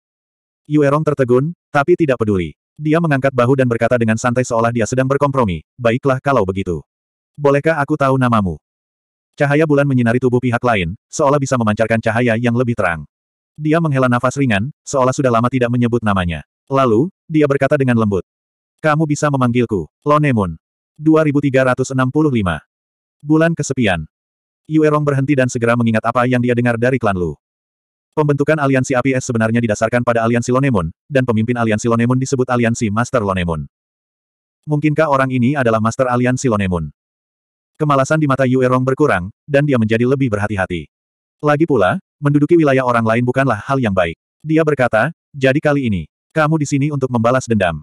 Yuerong tertegun, tapi tidak peduli. Dia mengangkat bahu dan berkata dengan santai seolah dia sedang berkompromi, baiklah kalau begitu. Bolehkah aku tahu namamu? Cahaya bulan menyinari tubuh pihak lain, seolah bisa memancarkan cahaya yang lebih terang. Dia menghela nafas ringan, seolah sudah lama tidak menyebut namanya. Lalu, dia berkata dengan lembut. Kamu bisa memanggilku, Lonemun. 2365. Bulan kesepian. Yuerong berhenti dan segera mengingat apa yang dia dengar dari klan Lu. Pembentukan aliansi APS sebenarnya didasarkan pada aliansi Lonemon, dan pemimpin aliansi Lonemon disebut aliansi Master Lonemon. Mungkinkah orang ini adalah Master Aliansi Lonemon? Kemalasan di mata Yuerong berkurang, dan dia menjadi lebih berhati-hati. Lagi pula, menduduki wilayah orang lain bukanlah hal yang baik. Dia berkata, jadi kali ini, kamu di sini untuk membalas dendam.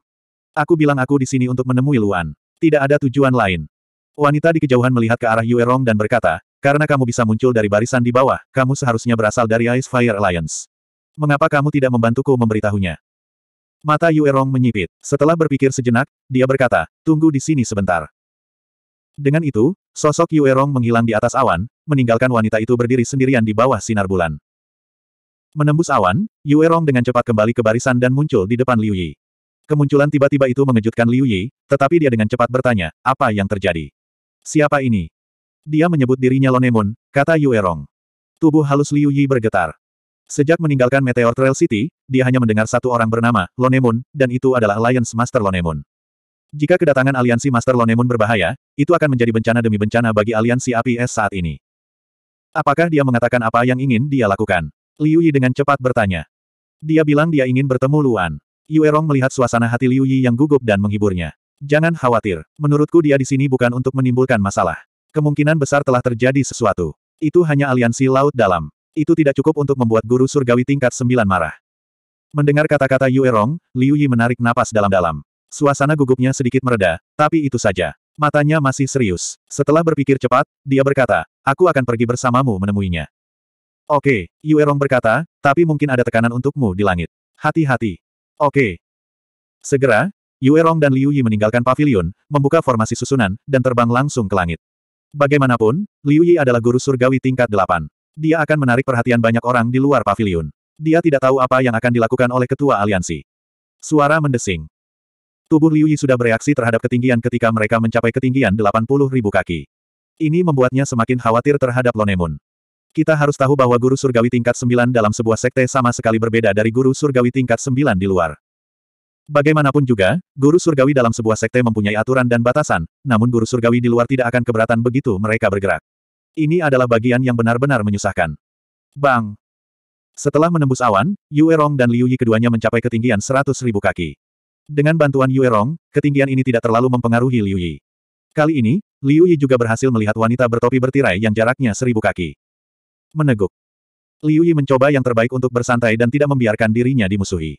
Aku bilang aku di sini untuk menemui Luan. Tidak ada tujuan lain. Wanita di kejauhan melihat ke arah Yuerong dan berkata, karena kamu bisa muncul dari barisan di bawah, kamu seharusnya berasal dari Ice Fire Alliance. Mengapa kamu tidak membantuku memberitahunya? Mata Yuerong menyipit. Setelah berpikir sejenak, dia berkata, tunggu di sini sebentar. Dengan itu, sosok Yuerong menghilang di atas awan, meninggalkan wanita itu berdiri sendirian di bawah sinar bulan. Menembus awan, Yuerong dengan cepat kembali ke barisan dan muncul di depan Liu Yi. Kemunculan tiba-tiba itu mengejutkan Liu Yi, tetapi dia dengan cepat bertanya, apa yang terjadi? Siapa ini? Dia menyebut dirinya Lonemon, kata Yuerong. Tubuh halus Liu Yi bergetar. Sejak meninggalkan Meteor Trail City, dia hanya mendengar satu orang bernama, Lonemon, dan itu adalah Alliance Master Lonemon. Jika kedatangan aliansi Master Lonemon berbahaya, itu akan menjadi bencana demi bencana bagi aliansi APS saat ini. Apakah dia mengatakan apa yang ingin dia lakukan? Liu Yi dengan cepat bertanya. Dia bilang dia ingin bertemu Luan. Yuerong melihat suasana hati Liu Yi yang gugup dan menghiburnya. Jangan khawatir, menurutku dia di sini bukan untuk menimbulkan masalah. Kemungkinan besar telah terjadi sesuatu. Itu hanya aliansi laut dalam. Itu tidak cukup untuk membuat guru surgawi tingkat sembilan marah. Mendengar kata-kata Yue Rong, Liu Yi menarik napas dalam-dalam. Suasana gugupnya sedikit mereda, tapi itu saja. Matanya masih serius. Setelah berpikir cepat, dia berkata, aku akan pergi bersamamu menemuinya. Oke, okay, Yue Rong berkata, tapi mungkin ada tekanan untukmu di langit. Hati-hati. Oke. Okay. Segera, Yue Rong dan Liu Yi meninggalkan pavilion, membuka formasi susunan, dan terbang langsung ke langit. Bagaimanapun, Liu Yi adalah guru surgawi tingkat delapan. Dia akan menarik perhatian banyak orang di luar pavilion. Dia tidak tahu apa yang akan dilakukan oleh ketua aliansi. Suara mendesing. Tubuh Liu Yi sudah bereaksi terhadap ketinggian ketika mereka mencapai ketinggian 80 ribu kaki. Ini membuatnya semakin khawatir terhadap Lonemun. Kita harus tahu bahwa guru surgawi tingkat 9 dalam sebuah sekte sama sekali berbeda dari guru surgawi tingkat 9 di luar. Bagaimanapun juga, guru surgawi dalam sebuah sekte mempunyai aturan dan batasan, namun guru surgawi di luar tidak akan keberatan begitu mereka bergerak. Ini adalah bagian yang benar-benar menyusahkan. Bang! Setelah menembus awan, Yue Rong dan Liu Yi keduanya mencapai ketinggian seratus ribu kaki. Dengan bantuan Yue Rong, ketinggian ini tidak terlalu mempengaruhi Liu Yi. Kali ini, Liu Yi juga berhasil melihat wanita bertopi bertirai yang jaraknya seribu kaki. Meneguk. Liu Yi mencoba yang terbaik untuk bersantai dan tidak membiarkan dirinya dimusuhi.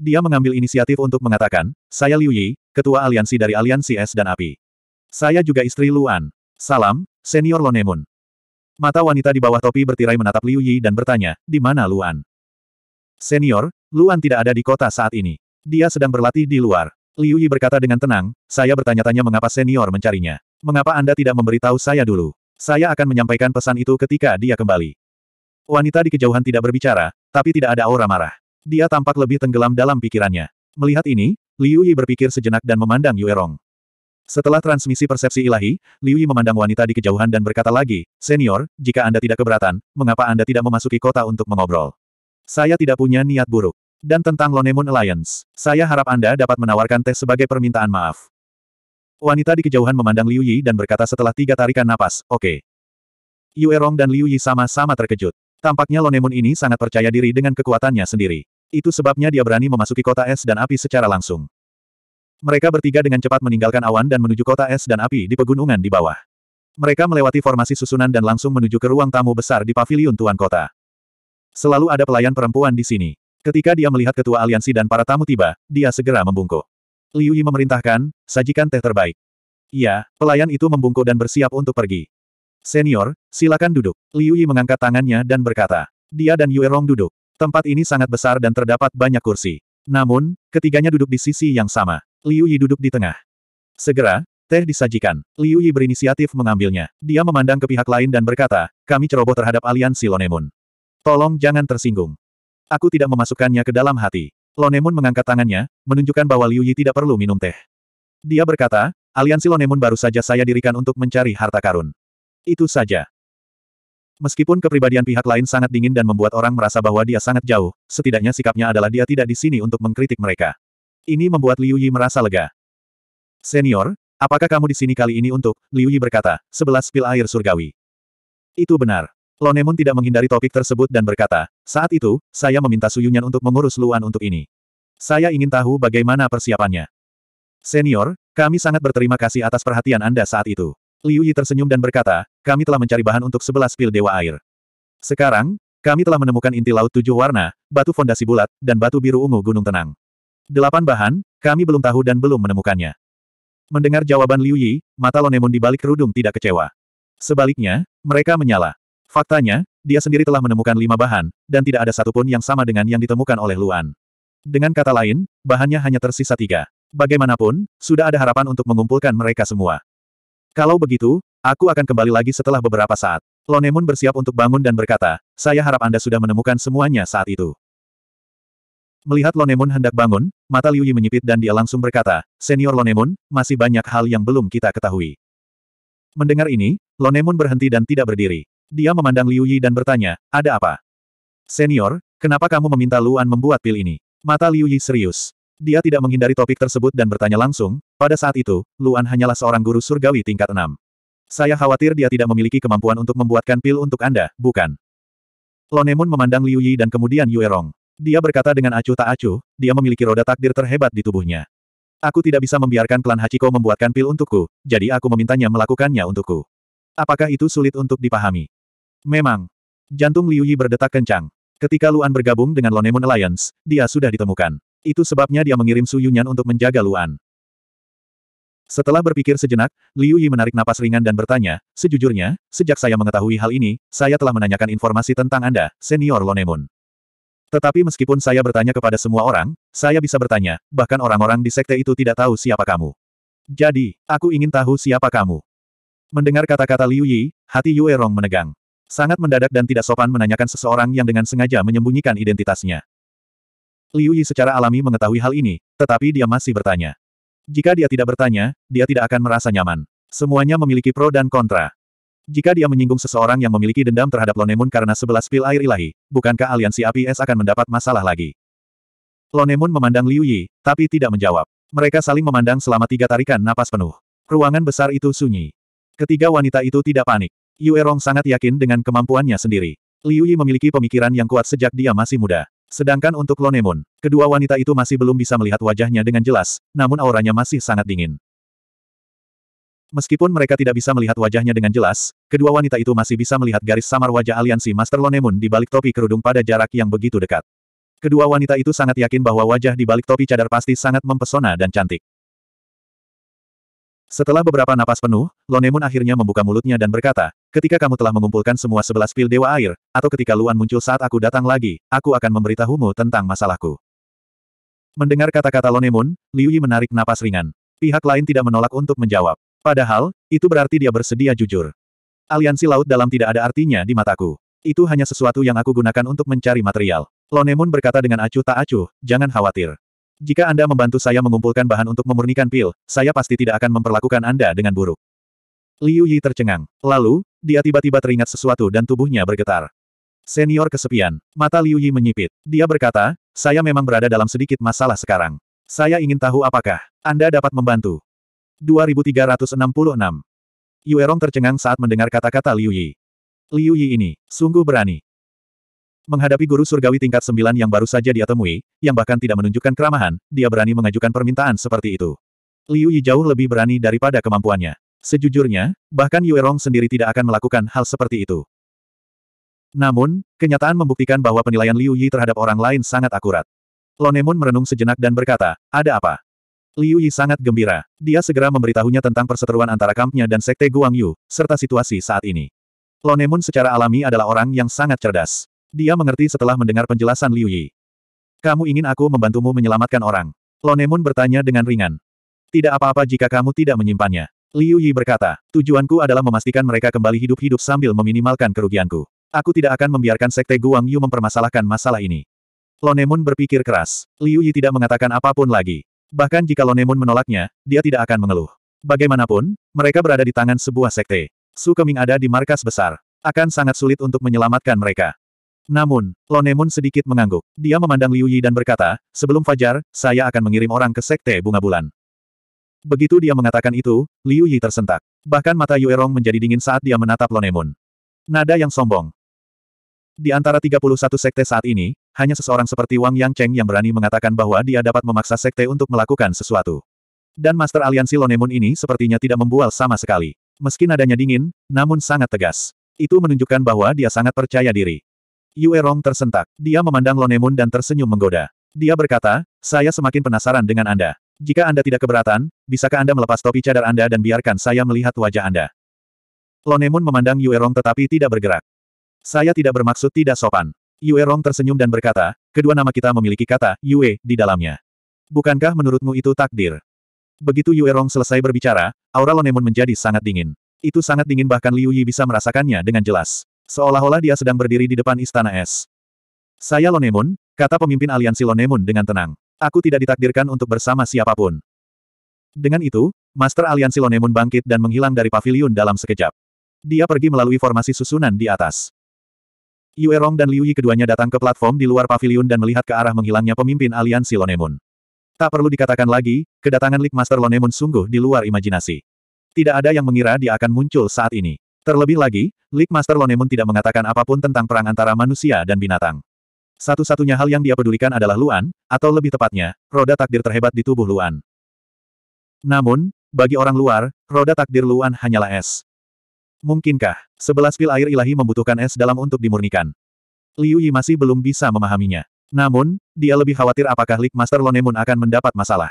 Dia mengambil inisiatif untuk mengatakan, saya Liu Yi, ketua aliansi dari aliansi es dan api. Saya juga istri Luan. Salam, senior Lonemun. Mata wanita di bawah topi bertirai menatap Liu Yi dan bertanya, di mana Luan? Senior, Luan tidak ada di kota saat ini. Dia sedang berlatih di luar. Liu Yi berkata dengan tenang, saya bertanya-tanya mengapa senior mencarinya. Mengapa Anda tidak memberitahu saya dulu? Saya akan menyampaikan pesan itu ketika dia kembali. Wanita di kejauhan tidak berbicara, tapi tidak ada aura marah. Dia tampak lebih tenggelam dalam pikirannya. Melihat ini, Liu Yi berpikir sejenak dan memandang Yuerong. Setelah transmisi persepsi ilahi, Liu Yi memandang wanita di kejauhan dan berkata lagi, Senior, jika Anda tidak keberatan, mengapa Anda tidak memasuki kota untuk mengobrol? Saya tidak punya niat buruk. Dan tentang Lonemon Alliance, saya harap Anda dapat menawarkan tes sebagai permintaan maaf. Wanita di kejauhan memandang Liu Yi dan berkata setelah tiga tarikan napas, oke. Okay. Yuerong dan Liu Yi sama-sama terkejut. Tampaknya Lonemon ini sangat percaya diri dengan kekuatannya sendiri. Itu sebabnya dia berani memasuki kota es dan api secara langsung. Mereka bertiga dengan cepat meninggalkan awan dan menuju kota es dan api di pegunungan di bawah. Mereka melewati formasi susunan dan langsung menuju ke ruang tamu besar di pavilion tuan kota. Selalu ada pelayan perempuan di sini. Ketika dia melihat ketua aliansi dan para tamu tiba, dia segera membungkuk. Liu Yi memerintahkan, sajikan teh terbaik. Iya, pelayan itu membungkuk dan bersiap untuk pergi. Senior, silakan duduk. Liu Yi mengangkat tangannya dan berkata. Dia dan Yue Rong duduk. Tempat ini sangat besar dan terdapat banyak kursi. Namun, ketiganya duduk di sisi yang sama. Liu Yi duduk di tengah. Segera, teh disajikan. Liu Yi berinisiatif mengambilnya. Dia memandang ke pihak lain dan berkata, kami ceroboh terhadap aliansi Lonemun. Tolong jangan tersinggung. Aku tidak memasukkannya ke dalam hati. Lonemun mengangkat tangannya, menunjukkan bahwa Liu Yi tidak perlu minum teh. Dia berkata, aliansi Lonemun baru saja saya dirikan untuk mencari harta karun. Itu saja. Meskipun kepribadian pihak lain sangat dingin dan membuat orang merasa bahwa dia sangat jauh, setidaknya sikapnya adalah dia tidak di sini untuk mengkritik mereka. Ini membuat Liu Yi merasa lega. Senior, apakah kamu di sini kali ini untuk, Liu Yi berkata, sebelas pil air surgawi. Itu benar. Lonemun tidak menghindari topik tersebut dan berkata, saat itu, saya meminta Suyunyan untuk mengurus Luan untuk ini. Saya ingin tahu bagaimana persiapannya. Senior, kami sangat berterima kasih atas perhatian Anda saat itu. Liu Yi tersenyum dan berkata, kami telah mencari bahan untuk sebelas pil dewa air. Sekarang, kami telah menemukan inti laut tujuh warna, batu fondasi bulat, dan batu biru ungu gunung tenang. Delapan bahan, kami belum tahu dan belum menemukannya. Mendengar jawaban Liu Yi, mata Lonemon di balik kerudung tidak kecewa. Sebaliknya, mereka menyala. Faktanya, dia sendiri telah menemukan lima bahan, dan tidak ada satupun yang sama dengan yang ditemukan oleh Luan. Dengan kata lain, bahannya hanya tersisa tiga. Bagaimanapun, sudah ada harapan untuk mengumpulkan mereka semua. Kalau begitu, aku akan kembali lagi setelah beberapa saat. Lonemun bersiap untuk bangun dan berkata, saya harap Anda sudah menemukan semuanya saat itu. Melihat Lonemun hendak bangun, mata Liu Yi menyipit dan dia langsung berkata, Senior Lonemun, masih banyak hal yang belum kita ketahui. Mendengar ini, Lonemun berhenti dan tidak berdiri. Dia memandang Liu Yi dan bertanya, ada apa? Senior, kenapa kamu meminta Luan membuat pil ini? Mata Liu Yi serius. Dia tidak menghindari topik tersebut dan bertanya langsung, pada saat itu, Luan hanyalah seorang guru surgawi tingkat 6. Saya khawatir dia tidak memiliki kemampuan untuk membuatkan pil untuk Anda, bukan? Lonemon memandang Liu Yi dan kemudian Yue Rong. Dia berkata dengan acuh tak acuh, dia memiliki roda takdir terhebat di tubuhnya. Aku tidak bisa membiarkan klan Hachiko membuatkan pil untukku, jadi aku memintanya melakukannya untukku. Apakah itu sulit untuk dipahami? Memang. Jantung Liu Yi berdetak kencang. Ketika Luan bergabung dengan Lonemon Alliance, dia sudah ditemukan. Itu sebabnya dia mengirim Su Yunyan untuk menjaga Luan. Setelah berpikir sejenak, Liu Yi menarik napas ringan dan bertanya, sejujurnya, sejak saya mengetahui hal ini, saya telah menanyakan informasi tentang Anda, senior Lonemun. Tetapi meskipun saya bertanya kepada semua orang, saya bisa bertanya, bahkan orang-orang di sekte itu tidak tahu siapa kamu. Jadi, aku ingin tahu siapa kamu. Mendengar kata-kata Liu Yi, hati Yue Rong menegang. Sangat mendadak dan tidak sopan menanyakan seseorang yang dengan sengaja menyembunyikan identitasnya. Liu Yi secara alami mengetahui hal ini, tetapi dia masih bertanya. Jika dia tidak bertanya, dia tidak akan merasa nyaman. Semuanya memiliki pro dan kontra. Jika dia menyinggung seseorang yang memiliki dendam terhadap Lonemun karena sebelas pil air ilahi, bukankah aliansi APS akan mendapat masalah lagi? Lonemun memandang Liu Yi, tapi tidak menjawab. Mereka saling memandang selama tiga tarikan napas penuh. Ruangan besar itu sunyi. Ketiga wanita itu tidak panik. Yue Rong sangat yakin dengan kemampuannya sendiri. Liu Yi memiliki pemikiran yang kuat sejak dia masih muda. Sedangkan untuk Lonemon, kedua wanita itu masih belum bisa melihat wajahnya dengan jelas, namun auranya masih sangat dingin. Meskipun mereka tidak bisa melihat wajahnya dengan jelas, kedua wanita itu masih bisa melihat garis samar wajah aliansi Master Lonemun di balik topi kerudung pada jarak yang begitu dekat. Kedua wanita itu sangat yakin bahwa wajah di balik topi cadar pasti sangat mempesona dan cantik. Setelah beberapa napas penuh, Lonemun akhirnya membuka mulutnya dan berkata, ketika kamu telah mengumpulkan semua sebelas pil Dewa Air, atau ketika Luan muncul saat aku datang lagi, aku akan memberitahumu tentang masalahku. Mendengar kata-kata Lonemun, Liu Yi menarik napas ringan. Pihak lain tidak menolak untuk menjawab. Padahal, itu berarti dia bersedia jujur. Aliansi laut dalam tidak ada artinya di mataku. Itu hanya sesuatu yang aku gunakan untuk mencari material. Lonemun berkata dengan acuh tak acuh, jangan khawatir. Jika Anda membantu saya mengumpulkan bahan untuk memurnikan pil, saya pasti tidak akan memperlakukan Anda dengan buruk. Liu Yi tercengang. Lalu, dia tiba-tiba teringat sesuatu dan tubuhnya bergetar. Senior kesepian. Mata Liu Yi menyipit. Dia berkata, saya memang berada dalam sedikit masalah sekarang. Saya ingin tahu apakah Anda dapat membantu. 2366. Yuerong tercengang saat mendengar kata-kata Liu Yi. Liu Yi ini, sungguh berani. Menghadapi guru surgawi tingkat sembilan yang baru saja dia temui, yang bahkan tidak menunjukkan keramahan, dia berani mengajukan permintaan seperti itu. Liu Yi jauh lebih berani daripada kemampuannya. Sejujurnya, bahkan Yue Rong sendiri tidak akan melakukan hal seperti itu. Namun, kenyataan membuktikan bahwa penilaian Liu Yi terhadap orang lain sangat akurat. Moon merenung sejenak dan berkata, ada apa? Liu Yi sangat gembira. Dia segera memberitahunya tentang perseteruan antara kampnya dan sekte Guang Yu, serta situasi saat ini. Moon secara alami adalah orang yang sangat cerdas. Dia mengerti setelah mendengar penjelasan Liu Yi. Kamu ingin aku membantumu menyelamatkan orang? Lonemun bertanya dengan ringan. Tidak apa-apa jika kamu tidak menyimpannya. Liu Yi berkata, tujuanku adalah memastikan mereka kembali hidup-hidup sambil meminimalkan kerugianku. Aku tidak akan membiarkan sekte Guang Yu mempermasalahkan masalah ini. Lonemun berpikir keras. Liu Yi tidak mengatakan apapun lagi. Bahkan jika Lonemun menolaknya, dia tidak akan mengeluh. Bagaimanapun, mereka berada di tangan sebuah sekte. Su Keming ada di markas besar. Akan sangat sulit untuk menyelamatkan mereka. Namun, Lonemun sedikit mengangguk. Dia memandang Liu Yi dan berkata, sebelum Fajar, saya akan mengirim orang ke Sekte Bunga Bulan. Begitu dia mengatakan itu, Liu Yi tersentak. Bahkan mata Yuerong menjadi dingin saat dia menatap Lonemun. Nada yang sombong. Di antara 31 sekte saat ini, hanya seseorang seperti Wang Yang Cheng yang berani mengatakan bahwa dia dapat memaksa sekte untuk melakukan sesuatu. Dan Master Aliansi Lonemun ini sepertinya tidak membual sama sekali. Meski nadanya dingin, namun sangat tegas. Itu menunjukkan bahwa dia sangat percaya diri. Yue Rong tersentak. Dia memandang Lonemun dan tersenyum menggoda. Dia berkata, saya semakin penasaran dengan Anda. Jika Anda tidak keberatan, bisakah Anda melepas topi cadar Anda dan biarkan saya melihat wajah Anda? Lonemun memandang Yue Rong tetapi tidak bergerak. Saya tidak bermaksud tidak sopan. Yue Rong tersenyum dan berkata, kedua nama kita memiliki kata, Yue, di dalamnya. Bukankah menurutmu itu takdir? Begitu Yue Rong selesai berbicara, aura Lonemun menjadi sangat dingin. Itu sangat dingin bahkan Liu Yi bisa merasakannya dengan jelas seolah-olah dia sedang berdiri di depan istana es. Saya Lonemun, kata pemimpin aliansi Lonemun dengan tenang. Aku tidak ditakdirkan untuk bersama siapapun. Dengan itu, Master Aliansi Lonemun bangkit dan menghilang dari pavilion dalam sekejap. Dia pergi melalui formasi susunan di atas. Yue Rong dan Liu Yi keduanya datang ke platform di luar pavilion dan melihat ke arah menghilangnya pemimpin aliansi Lonemun. Tak perlu dikatakan lagi, kedatangan League Master Lonemun sungguh di luar imajinasi. Tidak ada yang mengira dia akan muncul saat ini. Terlebih lagi, Lick Master Lonemun tidak mengatakan apapun tentang perang antara manusia dan binatang. Satu-satunya hal yang dia pedulikan adalah Luan, atau lebih tepatnya, roda takdir terhebat di tubuh Luan. Namun, bagi orang luar, roda takdir Luan hanyalah es. Mungkinkah, sebelas pil air ilahi membutuhkan es dalam untuk dimurnikan? Liu Yi masih belum bisa memahaminya. Namun, dia lebih khawatir apakah Lick Master Lonemun akan mendapat masalah.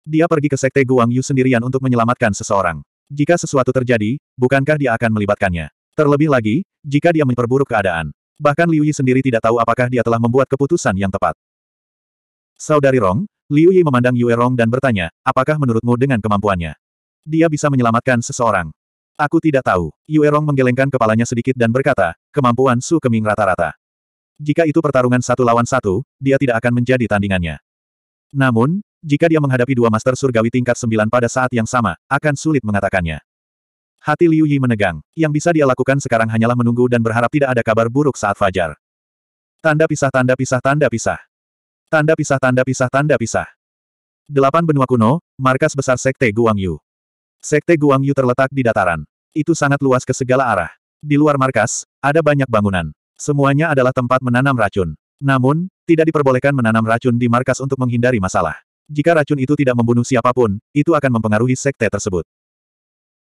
Dia pergi ke Sekte Guang Yu sendirian untuk menyelamatkan seseorang. Jika sesuatu terjadi, bukankah dia akan melibatkannya? Terlebih lagi, jika dia memperburuk keadaan. Bahkan Liu Yi sendiri tidak tahu apakah dia telah membuat keputusan yang tepat. Saudari Rong, Liu Yi memandang Yue Rong dan bertanya, apakah menurutmu dengan kemampuannya? Dia bisa menyelamatkan seseorang. Aku tidak tahu. Yue Rong menggelengkan kepalanya sedikit dan berkata, kemampuan Su Keming rata-rata. Jika itu pertarungan satu lawan satu, dia tidak akan menjadi tandingannya. Namun, jika dia menghadapi dua master surgawi tingkat sembilan pada saat yang sama, akan sulit mengatakannya. Hati Liu Yi menegang. Yang bisa dia lakukan sekarang hanyalah menunggu dan berharap tidak ada kabar buruk saat fajar. Tanda pisah tanda pisah tanda pisah. Tanda pisah tanda pisah tanda pisah. Delapan benua kuno, markas besar Sekte Guangyu. Sekte Guangyu terletak di dataran. Itu sangat luas ke segala arah. Di luar markas, ada banyak bangunan. Semuanya adalah tempat menanam racun. Namun, tidak diperbolehkan menanam racun di markas untuk menghindari masalah. Jika racun itu tidak membunuh siapapun, itu akan mempengaruhi sekte tersebut.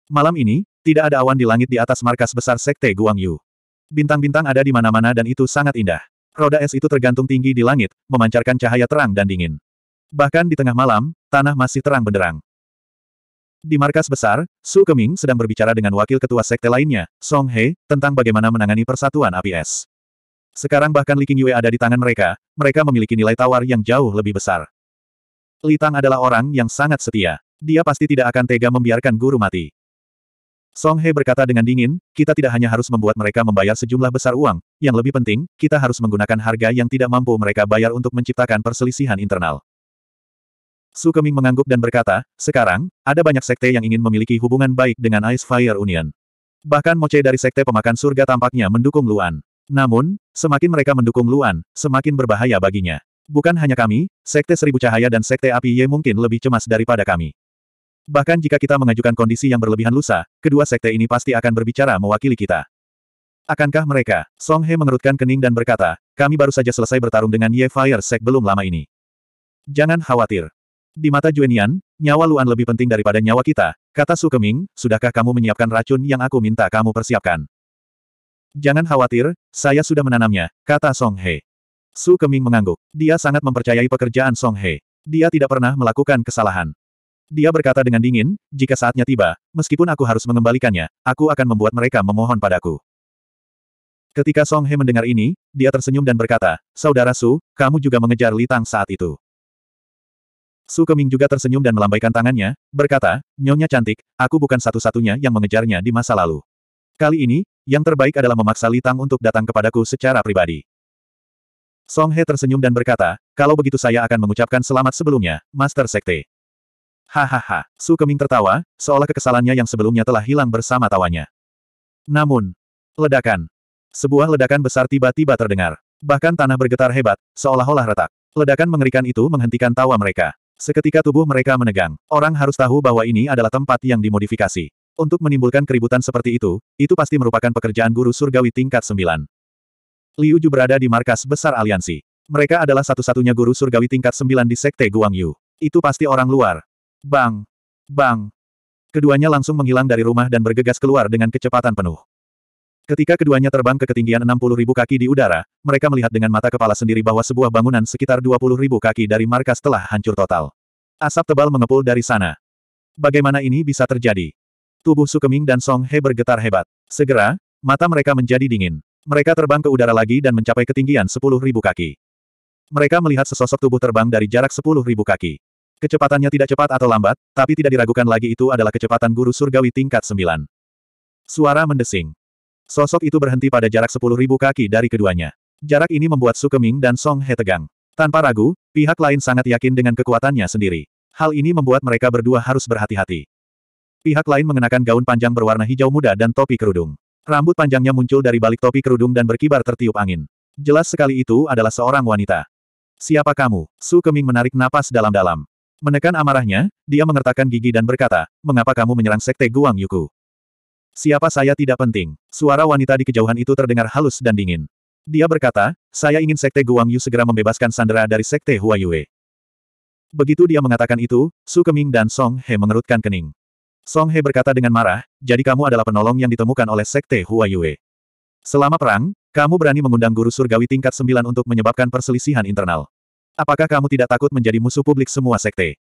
Malam ini, tidak ada awan di langit di atas markas besar sekte Guangyu. Bintang-bintang ada di mana-mana dan itu sangat indah. Roda es itu tergantung tinggi di langit, memancarkan cahaya terang dan dingin. Bahkan di tengah malam, tanah masih terang benderang. Di markas besar, Su Keming sedang berbicara dengan wakil ketua sekte lainnya, Song He, tentang bagaimana menangani persatuan api es. Sekarang bahkan Li Qingyue ada di tangan mereka, mereka memiliki nilai tawar yang jauh lebih besar. Li adalah orang yang sangat setia. Dia pasti tidak akan tega membiarkan guru mati. Song He berkata dengan dingin, kita tidak hanya harus membuat mereka membayar sejumlah besar uang, yang lebih penting, kita harus menggunakan harga yang tidak mampu mereka bayar untuk menciptakan perselisihan internal. Su Keming mengangguk dan berkata, sekarang, ada banyak sekte yang ingin memiliki hubungan baik dengan Ice Fire Union. Bahkan Moce dari sekte pemakan surga tampaknya mendukung Luan. Namun, semakin mereka mendukung Luan, semakin berbahaya baginya. Bukan hanya kami, Sekte Seribu Cahaya dan Sekte Api Ye mungkin lebih cemas daripada kami. Bahkan jika kita mengajukan kondisi yang berlebihan lusa, kedua sekte ini pasti akan berbicara mewakili kita. Akankah mereka? Song He mengerutkan kening dan berkata, kami baru saja selesai bertarung dengan Ye Fire Sek belum lama ini. Jangan khawatir. Di mata Juenian, nyawa Luan lebih penting daripada nyawa kita, kata Su Keming, sudahkah kamu menyiapkan racun yang aku minta kamu persiapkan? Jangan khawatir, saya sudah menanamnya, kata Song He. Su Keming mengangguk. Dia sangat mempercayai pekerjaan Song He. Dia tidak pernah melakukan kesalahan. Dia berkata dengan dingin, jika saatnya tiba, meskipun aku harus mengembalikannya, aku akan membuat mereka memohon padaku. Ketika Song He mendengar ini, dia tersenyum dan berkata, Saudara Su, kamu juga mengejar Li Tang saat itu. Su Keming juga tersenyum dan melambaikan tangannya, berkata, Nyonya cantik, aku bukan satu-satunya yang mengejarnya di masa lalu. Kali ini, yang terbaik adalah memaksa Li Tang untuk datang kepadaku secara pribadi. Song He tersenyum dan berkata, kalau begitu saya akan mengucapkan selamat sebelumnya, Master Sekte. Hahaha, Su Keming tertawa, seolah kekesalannya yang sebelumnya telah hilang bersama tawanya. Namun, ledakan. Sebuah ledakan besar tiba-tiba terdengar. Bahkan tanah bergetar hebat, seolah-olah retak. Ledakan mengerikan itu menghentikan tawa mereka. Seketika tubuh mereka menegang. Orang harus tahu bahwa ini adalah tempat yang dimodifikasi. Untuk menimbulkan keributan seperti itu, itu pasti merupakan pekerjaan guru surgawi tingkat 9. Liu Ju berada di markas besar aliansi. Mereka adalah satu-satunya guru surgawi tingkat sembilan di Sekte Guangyu. Itu pasti orang luar. Bang! Bang! Keduanya langsung menghilang dari rumah dan bergegas keluar dengan kecepatan penuh. Ketika keduanya terbang ke ketinggian 60 ribu kaki di udara, mereka melihat dengan mata kepala sendiri bahwa sebuah bangunan sekitar 20 ribu kaki dari markas telah hancur total. Asap tebal mengepul dari sana. Bagaimana ini bisa terjadi? Tubuh Sukeming dan Song He bergetar hebat. Segera, mata mereka menjadi dingin. Mereka terbang ke udara lagi dan mencapai ketinggian 10.000 kaki. Mereka melihat sesosok tubuh terbang dari jarak 10.000 kaki. Kecepatannya tidak cepat atau lambat, tapi tidak diragukan lagi itu adalah kecepatan guru surgawi tingkat 9. Suara mendesing. Sosok itu berhenti pada jarak 10.000 kaki dari keduanya. Jarak ini membuat Su Keming dan Song He tegang. Tanpa ragu, pihak lain sangat yakin dengan kekuatannya sendiri. Hal ini membuat mereka berdua harus berhati-hati. Pihak lain mengenakan gaun panjang berwarna hijau muda dan topi kerudung. Rambut panjangnya muncul dari balik topi kerudung dan berkibar tertiup angin. Jelas sekali itu adalah seorang wanita. Siapa kamu? Su Keming menarik napas dalam-dalam. Menekan amarahnya, dia mengertakkan gigi dan berkata, mengapa kamu menyerang sekte Guang Yuku? Siapa saya tidak penting. Suara wanita di kejauhan itu terdengar halus dan dingin. Dia berkata, saya ingin sekte Guang Yu segera membebaskan Sandera dari sekte Hua Begitu dia mengatakan itu, Su Keming dan Song He mengerutkan kening. Song He berkata dengan marah, jadi kamu adalah penolong yang ditemukan oleh Sekte Hua Yue. Selama perang, kamu berani mengundang guru surgawi tingkat sembilan untuk menyebabkan perselisihan internal. Apakah kamu tidak takut menjadi musuh publik semua sekte?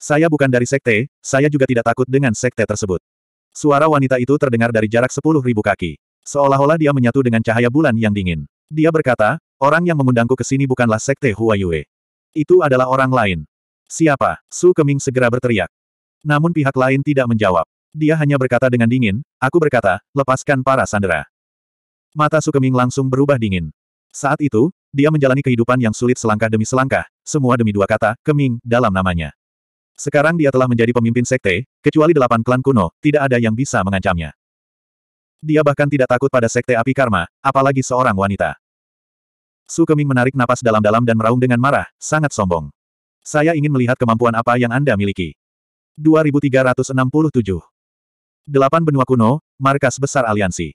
Saya bukan dari sekte, saya juga tidak takut dengan sekte tersebut. Suara wanita itu terdengar dari jarak sepuluh ribu kaki. Seolah-olah dia menyatu dengan cahaya bulan yang dingin. Dia berkata, orang yang mengundangku ke sini bukanlah sekte Hua Yue. Itu adalah orang lain. Siapa? Su Keming segera berteriak. Namun pihak lain tidak menjawab. Dia hanya berkata dengan dingin, aku berkata, lepaskan para sandera. Mata Sukeming langsung berubah dingin. Saat itu, dia menjalani kehidupan yang sulit selangkah demi selangkah, semua demi dua kata, Keming, dalam namanya. Sekarang dia telah menjadi pemimpin sekte, kecuali delapan klan kuno, tidak ada yang bisa mengancamnya. Dia bahkan tidak takut pada sekte api karma, apalagi seorang wanita. Su Keming menarik napas dalam-dalam dan meraung dengan marah, sangat sombong. Saya ingin melihat kemampuan apa yang Anda miliki. 2367. Delapan benua kuno, markas besar aliansi.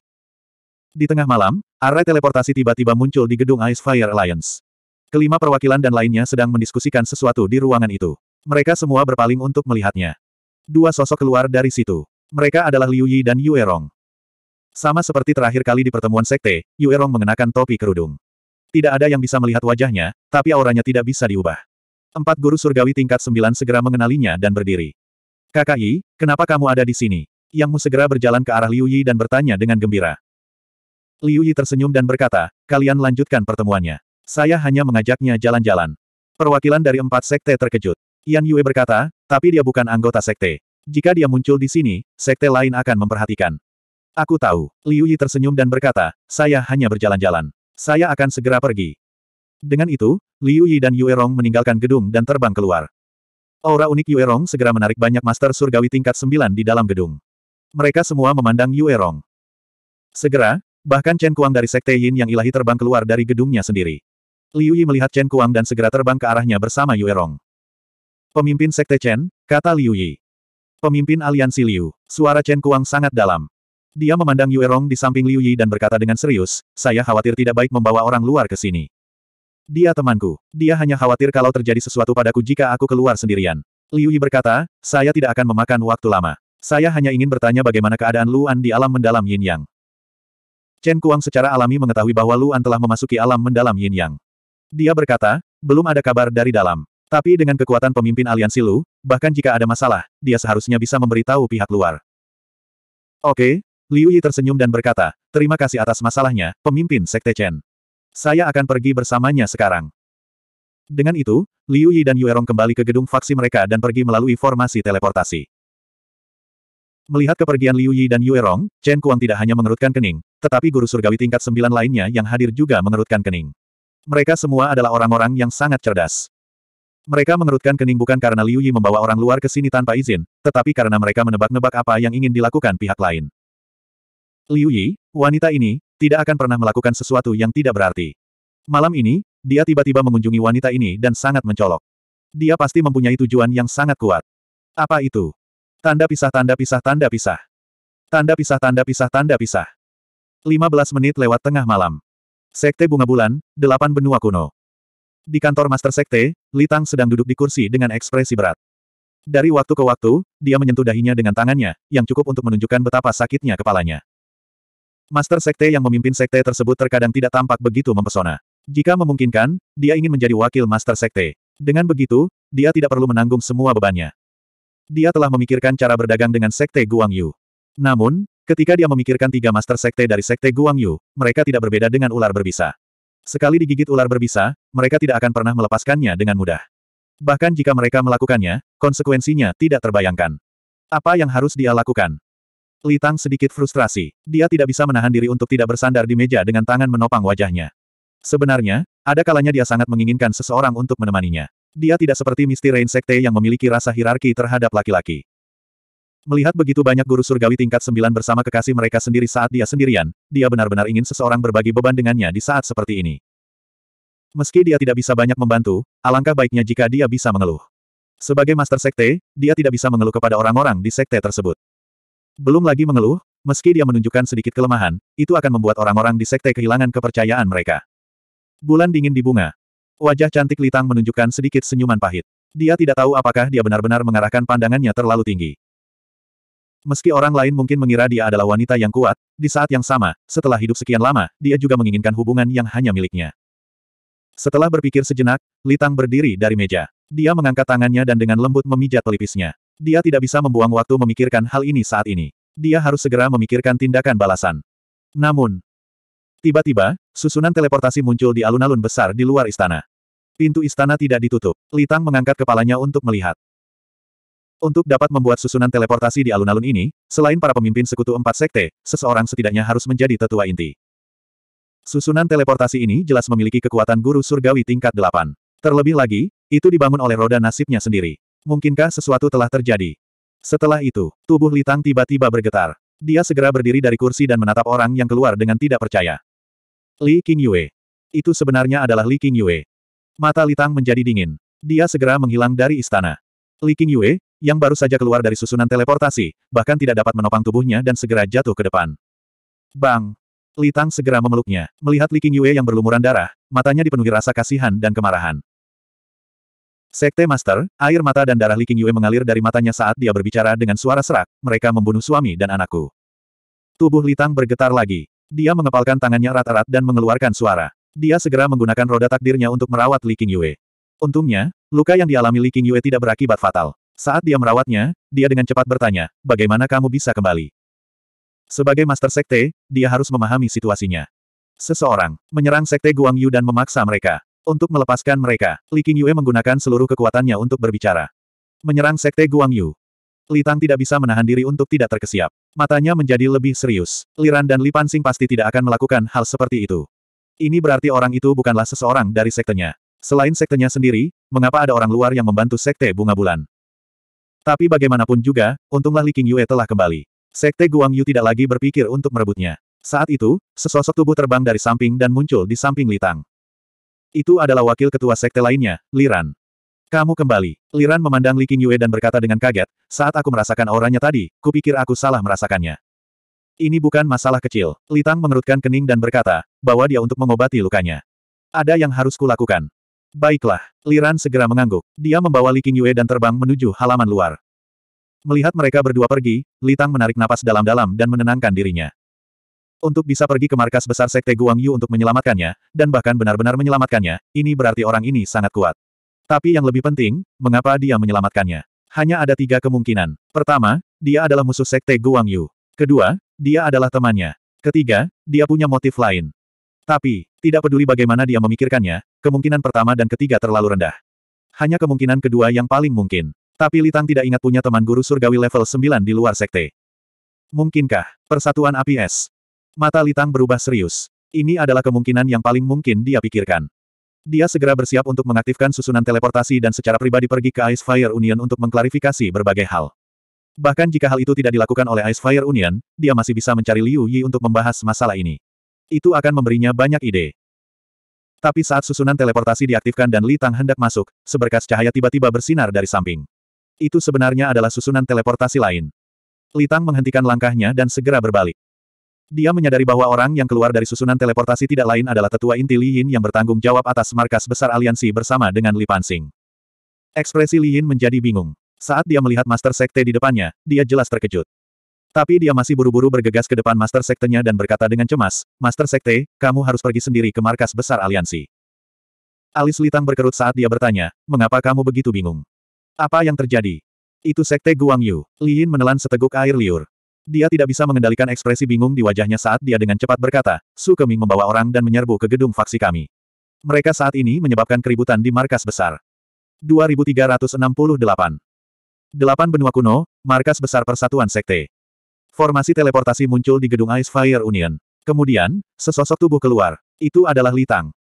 Di tengah malam, array teleportasi tiba-tiba muncul di gedung Ice Fire Alliance. Kelima perwakilan dan lainnya sedang mendiskusikan sesuatu di ruangan itu. Mereka semua berpaling untuk melihatnya. Dua sosok keluar dari situ. Mereka adalah Liu Yi dan Yue Rong. Sama seperti terakhir kali di pertemuan sekte, Yue Rong mengenakan topi kerudung. Tidak ada yang bisa melihat wajahnya, tapi auranya tidak bisa diubah. Empat guru surgawi tingkat sembilan segera mengenalinya dan berdiri. Kakak Yi, kenapa kamu ada di sini? Yang Mu segera berjalan ke arah Liu Yi dan bertanya dengan gembira. Liu Yi tersenyum dan berkata, kalian lanjutkan pertemuannya. Saya hanya mengajaknya jalan-jalan. Perwakilan dari empat sekte terkejut. Yan Yue berkata, tapi dia bukan anggota sekte. Jika dia muncul di sini, sekte lain akan memperhatikan. Aku tahu. Liu Yi tersenyum dan berkata, saya hanya berjalan-jalan. Saya akan segera pergi. Dengan itu, Liu Yi dan Yue Rong meninggalkan gedung dan terbang keluar. Aura unik Yue Rong segera menarik banyak master surgawi tingkat 9 di dalam gedung. Mereka semua memandang Yue Rong. Segera, bahkan Chen Kuang dari Sekte Yin yang ilahi terbang keluar dari gedungnya sendiri. Liu Yi melihat Chen Kuang dan segera terbang ke arahnya bersama Yue Rong. Pemimpin Sekte Chen, kata Liu Yi. Pemimpin aliansi Liu, suara Chen Kuang sangat dalam. Dia memandang Yue Rong di samping Liu Yi dan berkata dengan serius, saya khawatir tidak baik membawa orang luar ke sini. Dia temanku. Dia hanya khawatir kalau terjadi sesuatu padaku jika aku keluar sendirian. Liu Yi berkata, saya tidak akan memakan waktu lama. Saya hanya ingin bertanya bagaimana keadaan Luan di alam mendalam Yin Yang. Chen Kuang secara alami mengetahui bahwa Luan telah memasuki alam mendalam Yin Yang. Dia berkata, belum ada kabar dari dalam. Tapi dengan kekuatan pemimpin aliansi Lu, bahkan jika ada masalah, dia seharusnya bisa memberitahu pihak luar. Oke, Liu Yi tersenyum dan berkata, terima kasih atas masalahnya, pemimpin Sekte Chen. Saya akan pergi bersamanya sekarang. Dengan itu, Liu Yi dan Yuerong kembali ke gedung faksi mereka dan pergi melalui formasi teleportasi. Melihat kepergian Liu Yi dan Yuerong, Chen Kuang tidak hanya mengerutkan kening, tetapi guru surgawi tingkat sembilan lainnya yang hadir juga mengerutkan kening. Mereka semua adalah orang-orang yang sangat cerdas. Mereka mengerutkan kening bukan karena Liu Yi membawa orang luar ke sini tanpa izin, tetapi karena mereka menebak-nebak apa yang ingin dilakukan pihak lain. Liu Yi, wanita ini, tidak akan pernah melakukan sesuatu yang tidak berarti. Malam ini, dia tiba-tiba mengunjungi wanita ini dan sangat mencolok. Dia pasti mempunyai tujuan yang sangat kuat. Apa itu? Tanda pisah tanda pisah tanda pisah. Tanda pisah tanda pisah tanda pisah. 15 menit lewat tengah malam. Sekte Bunga Bulan, Delapan Benua Kuno. Di kantor Master Sekte, Litang sedang duduk di kursi dengan ekspresi berat. Dari waktu ke waktu, dia menyentuh dahinya dengan tangannya, yang cukup untuk menunjukkan betapa sakitnya kepalanya. Master Sekte yang memimpin Sekte tersebut terkadang tidak tampak begitu mempesona. Jika memungkinkan, dia ingin menjadi wakil Master Sekte. Dengan begitu, dia tidak perlu menanggung semua bebannya. Dia telah memikirkan cara berdagang dengan Sekte Guangyu. Namun, ketika dia memikirkan tiga Master Sekte dari Sekte Guangyu, mereka tidak berbeda dengan ular berbisa. Sekali digigit ular berbisa, mereka tidak akan pernah melepaskannya dengan mudah. Bahkan jika mereka melakukannya, konsekuensinya tidak terbayangkan. Apa yang harus dia lakukan? Li Tang sedikit frustrasi. Dia tidak bisa menahan diri untuk tidak bersandar di meja dengan tangan menopang wajahnya. Sebenarnya, ada kalanya dia sangat menginginkan seseorang untuk menemaninya. Dia tidak seperti Misty Rain Sekte yang memiliki rasa hierarki terhadap laki-laki. Melihat begitu banyak guru surgawi tingkat sembilan bersama kekasih mereka sendiri saat dia sendirian, dia benar-benar ingin seseorang berbagi beban dengannya di saat seperti ini. Meski dia tidak bisa banyak membantu, alangkah baiknya jika dia bisa mengeluh. Sebagai Master Sekte, dia tidak bisa mengeluh kepada orang-orang di Sekte tersebut. Belum lagi mengeluh, meski dia menunjukkan sedikit kelemahan, itu akan membuat orang-orang di sekte kehilangan kepercayaan mereka. Bulan dingin di bunga. Wajah cantik Litang menunjukkan sedikit senyuman pahit. Dia tidak tahu apakah dia benar-benar mengarahkan pandangannya terlalu tinggi. Meski orang lain mungkin mengira dia adalah wanita yang kuat, di saat yang sama, setelah hidup sekian lama, dia juga menginginkan hubungan yang hanya miliknya. Setelah berpikir sejenak, Litang berdiri dari meja. Dia mengangkat tangannya dan dengan lembut memijat pelipisnya. Dia tidak bisa membuang waktu memikirkan hal ini saat ini. Dia harus segera memikirkan tindakan balasan. Namun, tiba-tiba, susunan teleportasi muncul di alun-alun besar di luar istana. Pintu istana tidak ditutup. Litang mengangkat kepalanya untuk melihat. Untuk dapat membuat susunan teleportasi di alun-alun ini, selain para pemimpin sekutu empat sekte, seseorang setidaknya harus menjadi tetua inti. Susunan teleportasi ini jelas memiliki kekuatan guru surgawi tingkat delapan. Terlebih lagi, itu dibangun oleh roda nasibnya sendiri. Mungkinkah sesuatu telah terjadi? Setelah itu, tubuh Litang tiba-tiba bergetar. Dia segera berdiri dari kursi dan menatap orang yang keluar dengan tidak percaya. Li Qingyue. Itu sebenarnya adalah Li Qingyue. Mata Litang menjadi dingin. Dia segera menghilang dari istana. Li Qingyue, yang baru saja keluar dari susunan teleportasi, bahkan tidak dapat menopang tubuhnya dan segera jatuh ke depan. Bang! Litang segera memeluknya, melihat Li Qingyue yang berlumuran darah, matanya dipenuhi rasa kasihan dan kemarahan. Sekte Master, air mata dan darah Li Qingyue Yue mengalir dari matanya saat dia berbicara dengan suara serak, mereka membunuh suami dan anakku. Tubuh Litang bergetar lagi. Dia mengepalkan tangannya rata-rat dan mengeluarkan suara. Dia segera menggunakan roda takdirnya untuk merawat Li Qingyue. Yue. Untungnya, luka yang dialami Li Qingyue Yue tidak berakibat fatal. Saat dia merawatnya, dia dengan cepat bertanya, bagaimana kamu bisa kembali? Sebagai Master Sekte, dia harus memahami situasinya. Seseorang menyerang Sekte Guangyu dan memaksa mereka. Untuk melepaskan mereka, Li Qingyue menggunakan seluruh kekuatannya untuk berbicara. Menyerang Sekte Guangyu. Li Tang tidak bisa menahan diri untuk tidak terkesiap. Matanya menjadi lebih serius. Liran dan Li Pansing pasti tidak akan melakukan hal seperti itu. Ini berarti orang itu bukanlah seseorang dari sektenya. Selain sektenya sendiri, mengapa ada orang luar yang membantu sekte bunga bulan? Tapi bagaimanapun juga, untunglah Li Qingyue telah kembali. Sekte Guangyu tidak lagi berpikir untuk merebutnya. Saat itu, sesosok tubuh terbang dari samping dan muncul di samping Li Tang. Itu adalah wakil ketua sekte lainnya, Liran. Kamu kembali. Liran memandang Li Qingyue dan berkata dengan kaget, saat aku merasakan auranya tadi, kupikir aku salah merasakannya. Ini bukan masalah kecil. Litang mengerutkan kening dan berkata, bahwa dia untuk mengobati lukanya. Ada yang harus kulakukan. Baiklah, Liran segera mengangguk. Dia membawa Li Qingyue dan terbang menuju halaman luar. Melihat mereka berdua pergi, Litang menarik napas dalam-dalam dan menenangkan dirinya. Untuk bisa pergi ke markas besar Sekte Guang Yu untuk menyelamatkannya, dan bahkan benar-benar menyelamatkannya, ini berarti orang ini sangat kuat. Tapi yang lebih penting, mengapa dia menyelamatkannya? Hanya ada tiga kemungkinan. Pertama, dia adalah musuh Sekte Guang Yu. Kedua, dia adalah temannya. Ketiga, dia punya motif lain. Tapi, tidak peduli bagaimana dia memikirkannya, kemungkinan pertama dan ketiga terlalu rendah. Hanya kemungkinan kedua yang paling mungkin. Tapi Litang tidak ingat punya teman guru surgawi level 9 di luar sekte. Mungkinkah, persatuan APS? Mata Litang berubah serius. Ini adalah kemungkinan yang paling mungkin dia pikirkan. Dia segera bersiap untuk mengaktifkan susunan teleportasi dan secara pribadi pergi ke Ice Fire Union untuk mengklarifikasi berbagai hal. Bahkan jika hal itu tidak dilakukan oleh Ice Fire Union, dia masih bisa mencari Liu Yi untuk membahas masalah ini. Itu akan memberinya banyak ide. Tapi saat susunan teleportasi diaktifkan dan Li Tang hendak masuk, seberkas cahaya tiba-tiba bersinar dari samping. Itu sebenarnya adalah susunan teleportasi lain. Li Tang menghentikan langkahnya dan segera berbalik. Dia menyadari bahwa orang yang keluar dari susunan teleportasi tidak lain adalah tetua inti Li Yin yang bertanggung jawab atas markas besar aliansi bersama dengan Li Pansing. Ekspresi Li Yin menjadi bingung. Saat dia melihat Master Sekte di depannya, dia jelas terkejut. Tapi dia masih buru-buru bergegas ke depan Master Sektenya dan berkata dengan cemas, Master Sekte, kamu harus pergi sendiri ke markas besar aliansi. Alis Litang berkerut saat dia bertanya, mengapa kamu begitu bingung? Apa yang terjadi? Itu Sekte Guangyu." Li Yin menelan seteguk air liur. Dia tidak bisa mengendalikan ekspresi bingung di wajahnya saat dia dengan cepat berkata, Su Keming membawa orang dan menyerbu ke gedung faksi kami. Mereka saat ini menyebabkan keributan di markas besar. 2368 Delapan benua kuno, markas besar persatuan sekte. Formasi teleportasi muncul di gedung Ice Fire Union. Kemudian, sesosok tubuh keluar. Itu adalah Litang.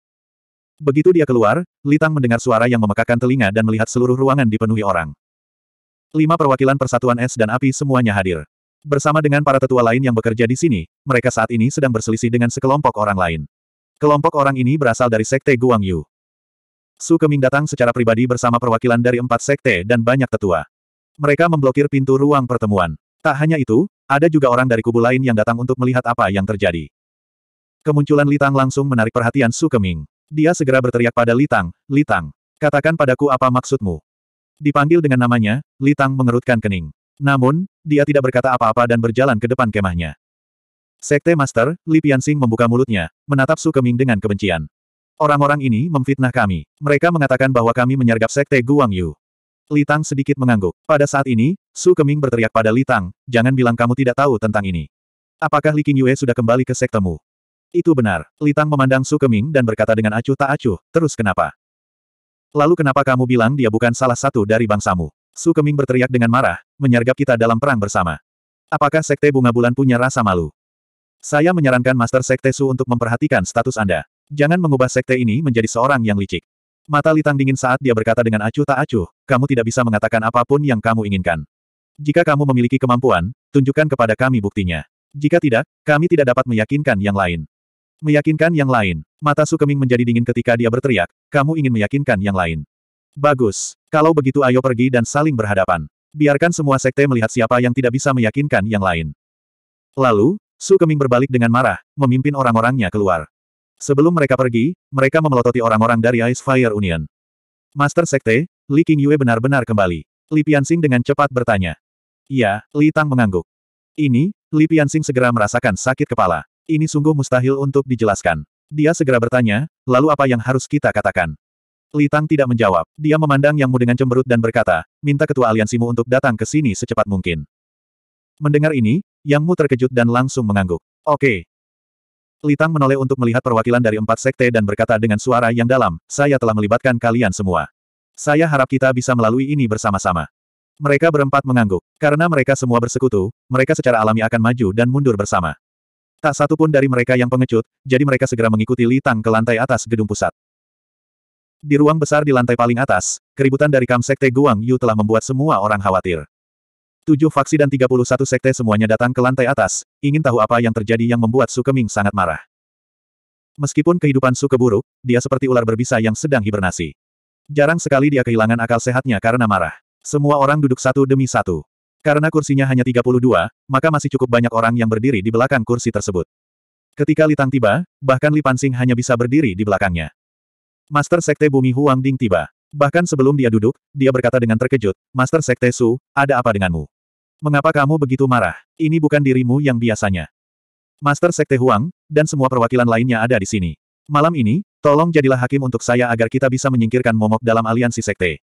Begitu dia keluar, Litang mendengar suara yang memekakan telinga dan melihat seluruh ruangan dipenuhi orang. Lima perwakilan persatuan es dan api semuanya hadir. Bersama dengan para tetua lain yang bekerja di sini, mereka saat ini sedang berselisih dengan sekelompok orang lain. Kelompok orang ini berasal dari Sekte Guangyu. Su Keming datang secara pribadi bersama perwakilan dari empat sekte dan banyak tetua. Mereka memblokir pintu ruang pertemuan. Tak hanya itu, ada juga orang dari kubu lain yang datang untuk melihat apa yang terjadi. Kemunculan Litang langsung menarik perhatian Su Keming. Dia segera berteriak pada Litang, Litang, katakan padaku apa maksudmu. Dipanggil dengan namanya, Litang mengerutkan kening. Namun, dia tidak berkata apa-apa dan berjalan ke depan kemahnya. Sekte Master, Li Piansing membuka mulutnya, menatap Su Keming dengan kebencian. Orang-orang ini memfitnah kami. Mereka mengatakan bahwa kami menyergap Sekte Guang Yu. Li Tang sedikit mengangguk. Pada saat ini, Su Keming berteriak pada Li Tang, jangan bilang kamu tidak tahu tentang ini. Apakah Li Qingyue sudah kembali ke sektemu? Itu benar. Li Tang memandang Su Keming dan berkata dengan acuh tak acuh, terus kenapa? Lalu kenapa kamu bilang dia bukan salah satu dari bangsamu? Su Keming berteriak dengan marah, menyergap kita dalam perang bersama. Apakah Sekte Bunga Bulan punya rasa malu? Saya menyarankan Master Sekte Su untuk memperhatikan status Anda. Jangan mengubah Sekte ini menjadi seorang yang licik. Mata Litang dingin saat dia berkata dengan acuh tak acuh, kamu tidak bisa mengatakan apapun yang kamu inginkan. Jika kamu memiliki kemampuan, tunjukkan kepada kami buktinya. Jika tidak, kami tidak dapat meyakinkan yang lain. Meyakinkan yang lain. Mata Sukeming menjadi dingin ketika dia berteriak, kamu ingin meyakinkan yang lain. Bagus. Kalau begitu ayo pergi dan saling berhadapan. Biarkan semua sekte melihat siapa yang tidak bisa meyakinkan yang lain. Lalu, Su Keming berbalik dengan marah, memimpin orang-orangnya keluar. Sebelum mereka pergi, mereka memelototi orang-orang dari Ice Fire Union. Master Sekte, Li Yue benar-benar kembali. Li Piansing dengan cepat bertanya. Ya, Li Tang mengangguk. Ini, Li Piansing segera merasakan sakit kepala. Ini sungguh mustahil untuk dijelaskan. Dia segera bertanya, lalu apa yang harus kita katakan? Li Tang tidak menjawab. Dia memandang Yang Mu dengan cemberut dan berkata, minta ketua aliansimu untuk datang ke sini secepat mungkin. Mendengar ini, Yang Mu terkejut dan langsung mengangguk. Oke. Li Tang menoleh untuk melihat perwakilan dari empat sekte dan berkata dengan suara yang dalam, saya telah melibatkan kalian semua. Saya harap kita bisa melalui ini bersama-sama. Mereka berempat mengangguk. Karena mereka semua bersekutu, mereka secara alami akan maju dan mundur bersama. Tak satu pun dari mereka yang pengecut, jadi mereka segera mengikuti Li Tang ke lantai atas gedung pusat. Di ruang besar di lantai paling atas, keributan dari kam sekte Guang Yu telah membuat semua orang khawatir. Tujuh faksi dan 31 sekte semuanya datang ke lantai atas, ingin tahu apa yang terjadi yang membuat Su Keming sangat marah. Meskipun kehidupan Su keburuk, dia seperti ular berbisa yang sedang hibernasi. Jarang sekali dia kehilangan akal sehatnya karena marah. Semua orang duduk satu demi satu. Karena kursinya hanya 32, maka masih cukup banyak orang yang berdiri di belakang kursi tersebut. Ketika Litang tiba, bahkan Li Pansing hanya bisa berdiri di belakangnya. Master Sekte Bumi Huang Ding tiba. Bahkan sebelum dia duduk, dia berkata dengan terkejut, Master Sekte Su, ada apa denganmu? Mengapa kamu begitu marah? Ini bukan dirimu yang biasanya. Master Sekte Huang, dan semua perwakilan lainnya ada di sini. Malam ini, tolong jadilah hakim untuk saya agar kita bisa menyingkirkan momok dalam aliansi sekte.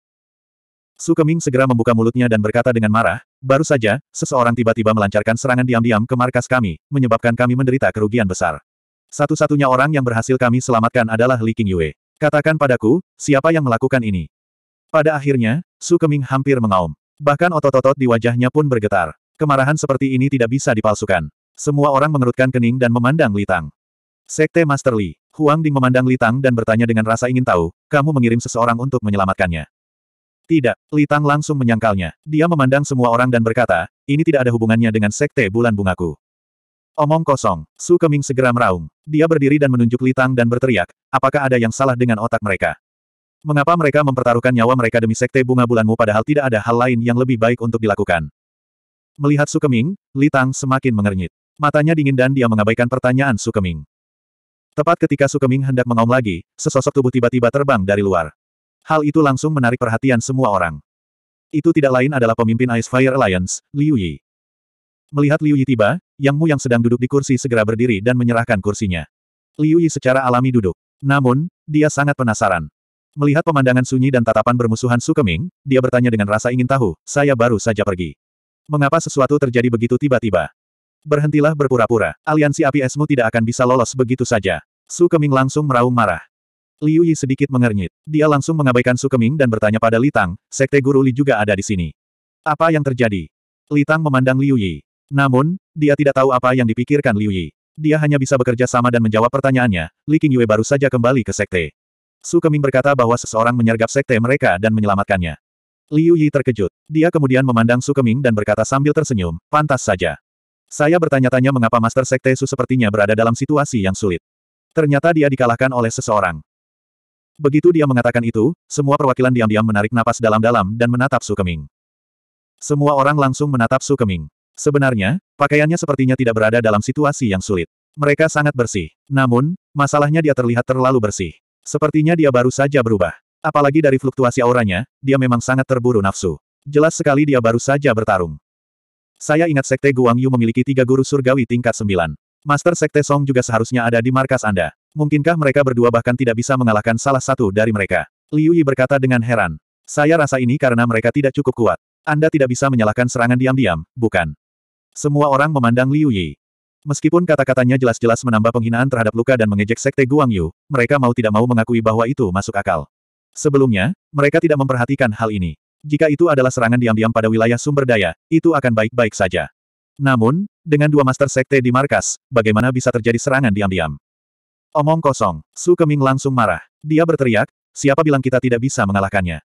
Su Keming segera membuka mulutnya dan berkata dengan marah, baru saja, seseorang tiba-tiba melancarkan serangan diam-diam ke markas kami, menyebabkan kami menderita kerugian besar. Satu-satunya orang yang berhasil kami selamatkan adalah Li King Yue. Katakan padaku, siapa yang melakukan ini? Pada akhirnya, Su Keming hampir mengaum. Bahkan otot-otot di wajahnya pun bergetar. Kemarahan seperti ini tidak bisa dipalsukan. Semua orang mengerutkan kening dan memandang Litang. Sekte Master Li, Huang Ding memandang Litang dan bertanya dengan rasa ingin tahu, kamu mengirim seseorang untuk menyelamatkannya. Tidak, Litang langsung menyangkalnya. Dia memandang semua orang dan berkata, ini tidak ada hubungannya dengan Sekte Bulan Bungaku. Omong kosong, Su Keming segera meraung. Dia berdiri dan menunjuk Litang dan berteriak, apakah ada yang salah dengan otak mereka? Mengapa mereka mempertaruhkan nyawa mereka demi sekte bunga bulanmu padahal tidak ada hal lain yang lebih baik untuk dilakukan? Melihat Su Keming, Litang semakin mengernyit. Matanya dingin dan dia mengabaikan pertanyaan Su Keming. Tepat ketika Su Keming hendak mengaum lagi, sesosok tubuh tiba-tiba terbang dari luar. Hal itu langsung menarik perhatian semua orang. Itu tidak lain adalah pemimpin Ice Fire Alliance, Liu Yi. Melihat Liu Yi tiba, Yang Mu yang sedang duduk di kursi segera berdiri dan menyerahkan kursinya. Liu Yi secara alami duduk. Namun, dia sangat penasaran. Melihat pemandangan sunyi dan tatapan bermusuhan Su Keming, dia bertanya dengan rasa ingin tahu, saya baru saja pergi. Mengapa sesuatu terjadi begitu tiba-tiba? Berhentilah berpura-pura, aliansi api esmu tidak akan bisa lolos begitu saja. Su Keming langsung meraung marah. Liu Yi sedikit mengernyit. Dia langsung mengabaikan Su Keming dan bertanya pada Li Tang, sekte guru Li juga ada di sini. Apa yang terjadi? Li Tang memandang Liu Yi. Namun, dia tidak tahu apa yang dipikirkan Liu Yi. Dia hanya bisa bekerja sama dan menjawab pertanyaannya, Li Qingyue baru saja kembali ke sekte. Su Keming berkata bahwa seseorang menyergap sekte mereka dan menyelamatkannya. Liu Yi terkejut. Dia kemudian memandang Su Keming dan berkata sambil tersenyum, pantas saja. Saya bertanya-tanya mengapa Master Sekte Su sepertinya berada dalam situasi yang sulit. Ternyata dia dikalahkan oleh seseorang. Begitu dia mengatakan itu, semua perwakilan diam-diam menarik napas dalam-dalam dan menatap Su Keming. Semua orang langsung menatap Su Keming. Sebenarnya, pakaiannya sepertinya tidak berada dalam situasi yang sulit. Mereka sangat bersih. Namun, masalahnya dia terlihat terlalu bersih. Sepertinya dia baru saja berubah. Apalagi dari fluktuasi auranya, dia memang sangat terburu nafsu. Jelas sekali dia baru saja bertarung. Saya ingat Sekte Guang Yu memiliki tiga guru surgawi tingkat sembilan. Master Sekte Song juga seharusnya ada di markas Anda. Mungkinkah mereka berdua bahkan tidak bisa mengalahkan salah satu dari mereka? Liu Yi berkata dengan heran. Saya rasa ini karena mereka tidak cukup kuat. Anda tidak bisa menyalahkan serangan diam-diam, bukan? Semua orang memandang Liu Yi. Meskipun kata-katanya jelas-jelas menambah penghinaan terhadap luka dan mengejek sekte Guangyu, mereka mau tidak mau mengakui bahwa itu masuk akal. Sebelumnya, mereka tidak memperhatikan hal ini. Jika itu adalah serangan diam-diam pada wilayah sumber daya, itu akan baik-baik saja. Namun, dengan dua master sekte di markas, bagaimana bisa terjadi serangan diam-diam? Omong kosong, Su Keming langsung marah. Dia berteriak, siapa bilang kita tidak bisa mengalahkannya?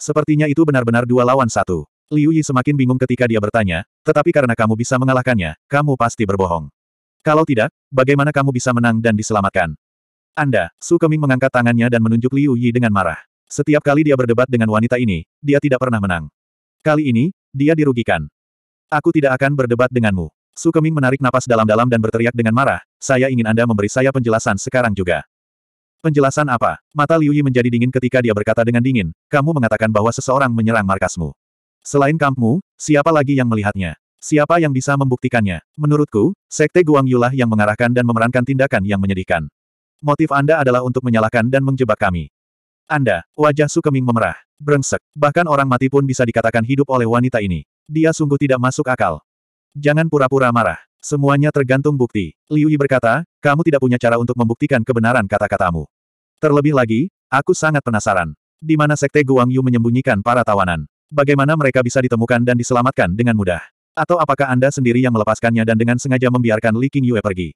Sepertinya itu benar-benar dua lawan satu. Liu Yi semakin bingung ketika dia bertanya, tetapi karena kamu bisa mengalahkannya, kamu pasti berbohong. Kalau tidak, bagaimana kamu bisa menang dan diselamatkan? Anda, Su Keming mengangkat tangannya dan menunjuk Liu Yi dengan marah. Setiap kali dia berdebat dengan wanita ini, dia tidak pernah menang. Kali ini, dia dirugikan. Aku tidak akan berdebat denganmu. Su Keming menarik napas dalam-dalam dan berteriak dengan marah, saya ingin Anda memberi saya penjelasan sekarang juga. Penjelasan apa? Mata Liu Yi menjadi dingin ketika dia berkata dengan dingin, kamu mengatakan bahwa seseorang menyerang markasmu. Selain kampmu, siapa lagi yang melihatnya? Siapa yang bisa membuktikannya? Menurutku, Sekte Guang Yulah yang mengarahkan dan memerankan tindakan yang menyedihkan. Motif Anda adalah untuk menyalahkan dan menjebak kami. Anda, wajah Su Keming memerah, brengsek, bahkan orang mati pun bisa dikatakan hidup oleh wanita ini. Dia sungguh tidak masuk akal. Jangan pura-pura marah. Semuanya tergantung bukti. Liu Yi berkata, kamu tidak punya cara untuk membuktikan kebenaran kata-katamu. Terlebih lagi, aku sangat penasaran. Di mana Sekte Guang Yu menyembunyikan para tawanan? Bagaimana mereka bisa ditemukan dan diselamatkan dengan mudah? Atau apakah Anda sendiri yang melepaskannya dan dengan sengaja membiarkan Li Yue pergi?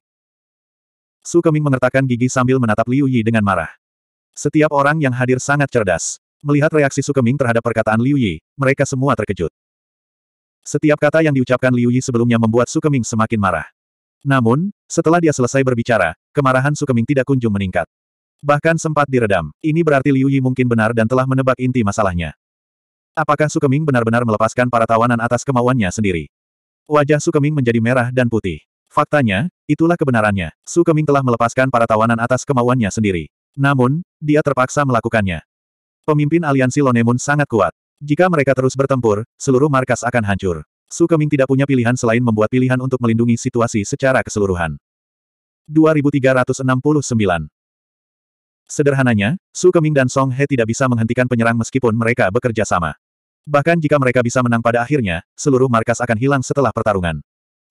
Su Keming mengertakkan gigi sambil menatap Liu Yi dengan marah. Setiap orang yang hadir sangat cerdas. Melihat reaksi Su Keming terhadap perkataan Liu Yi, mereka semua terkejut. Setiap kata yang diucapkan Liu Yi sebelumnya membuat Su Keming semakin marah. Namun, setelah dia selesai berbicara, kemarahan Su Keming tidak kunjung meningkat. Bahkan sempat diredam. Ini berarti Liu Yi mungkin benar dan telah menebak inti masalahnya. Apakah Sukeming benar-benar melepaskan para tawanan atas kemauannya sendiri? Wajah Sukeming menjadi merah dan putih. Faktanya, itulah kebenarannya. Sukeming telah melepaskan para tawanan atas kemauannya sendiri. Namun, dia terpaksa melakukannya. Pemimpin aliansi Lonemun sangat kuat. Jika mereka terus bertempur, seluruh markas akan hancur. Sukeming tidak punya pilihan selain membuat pilihan untuk melindungi situasi secara keseluruhan. 2369 Sederhananya, Su Keming dan Song He tidak bisa menghentikan penyerang meskipun mereka bekerja sama. Bahkan jika mereka bisa menang pada akhirnya, seluruh markas akan hilang setelah pertarungan.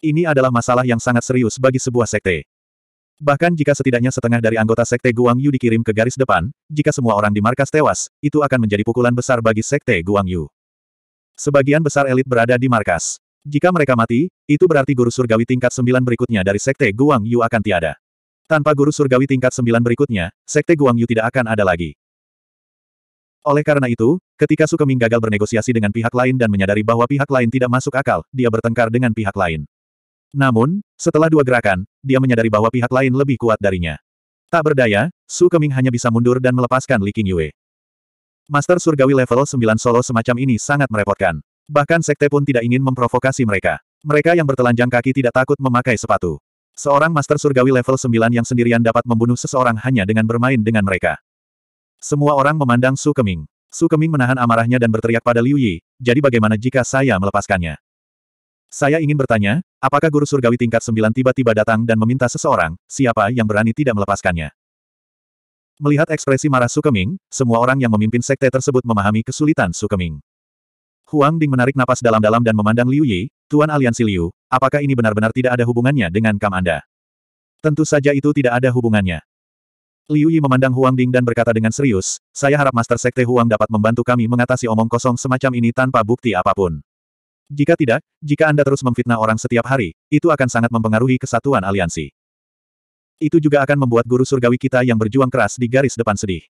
Ini adalah masalah yang sangat serius bagi sebuah sekte. Bahkan jika setidaknya setengah dari anggota sekte Guang Yu dikirim ke garis depan, jika semua orang di markas tewas, itu akan menjadi pukulan besar bagi sekte Guang Yu. Sebagian besar elit berada di markas. Jika mereka mati, itu berarti guru surgawi tingkat 9 berikutnya dari sekte Guang Yu akan tiada. Tanpa guru surgawi tingkat sembilan berikutnya, Sekte Guangyu tidak akan ada lagi. Oleh karena itu, ketika Sukeming gagal bernegosiasi dengan pihak lain dan menyadari bahwa pihak lain tidak masuk akal, dia bertengkar dengan pihak lain. Namun, setelah dua gerakan, dia menyadari bahwa pihak lain lebih kuat darinya. Tak berdaya, Sukeming hanya bisa mundur dan melepaskan Li Qingyue. Master Surgawi level 9 solo semacam ini sangat merepotkan. Bahkan sekte pun tidak ingin memprovokasi mereka. Mereka yang bertelanjang kaki tidak takut memakai sepatu. Seorang Master Surgawi level 9 yang sendirian dapat membunuh seseorang hanya dengan bermain dengan mereka. Semua orang memandang Su Keming. Su Keming menahan amarahnya dan berteriak pada Liu Yi, jadi bagaimana jika saya melepaskannya? Saya ingin bertanya, apakah guru surgawi tingkat 9 tiba-tiba datang dan meminta seseorang, siapa yang berani tidak melepaskannya? Melihat ekspresi marah Su Keming, semua orang yang memimpin sekte tersebut memahami kesulitan Su Keming. Huang Ding menarik napas dalam-dalam dan memandang Liu Yi, Tuan Aliansi Liu, apakah ini benar-benar tidak ada hubungannya dengan kam Anda? Tentu saja itu tidak ada hubungannya. Liu Yi memandang Huang Ding dan berkata dengan serius, saya harap Master Sekte Huang dapat membantu kami mengatasi omong kosong semacam ini tanpa bukti apapun. Jika tidak, jika Anda terus memfitnah orang setiap hari, itu akan sangat mempengaruhi kesatuan aliansi. Itu juga akan membuat guru surgawi kita yang berjuang keras di garis depan sedih.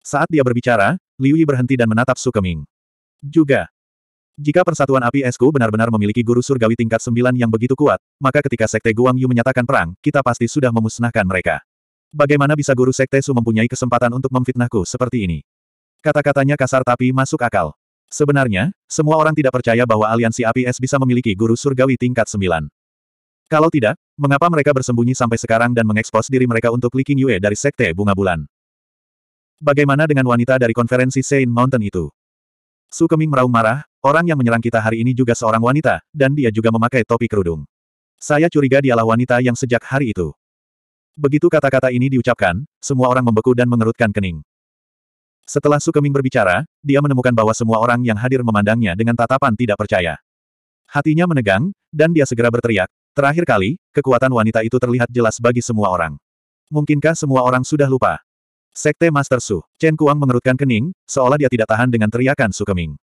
Saat dia berbicara, Liu Yi berhenti dan menatap Su Keming. Juga, jika persatuan api esku benar-benar memiliki guru surgawi tingkat sembilan yang begitu kuat, maka ketika sekte Guangyu menyatakan perang, kita pasti sudah memusnahkan mereka. Bagaimana bisa guru sekte Su mempunyai kesempatan untuk memfitnahku seperti ini? Kata-katanya kasar tapi masuk akal. Sebenarnya, semua orang tidak percaya bahwa aliansi api es bisa memiliki guru surgawi tingkat sembilan. Kalau tidak, mengapa mereka bersembunyi sampai sekarang dan mengekspos diri mereka untuk Li Qingyue dari sekte Bunga Bulan? Bagaimana dengan wanita dari konferensi Saint Mountain itu? Su Keming meraung marah, orang yang menyerang kita hari ini juga seorang wanita, dan dia juga memakai topi kerudung. Saya curiga dialah wanita yang sejak hari itu. Begitu kata-kata ini diucapkan, semua orang membeku dan mengerutkan kening. Setelah Su Keming berbicara, dia menemukan bahwa semua orang yang hadir memandangnya dengan tatapan tidak percaya. Hatinya menegang, dan dia segera berteriak, terakhir kali, kekuatan wanita itu terlihat jelas bagi semua orang. Mungkinkah semua orang sudah lupa? Sekte Master Su, Chen Kuang mengerutkan kening, seolah dia tidak tahan dengan teriakan Su Keming.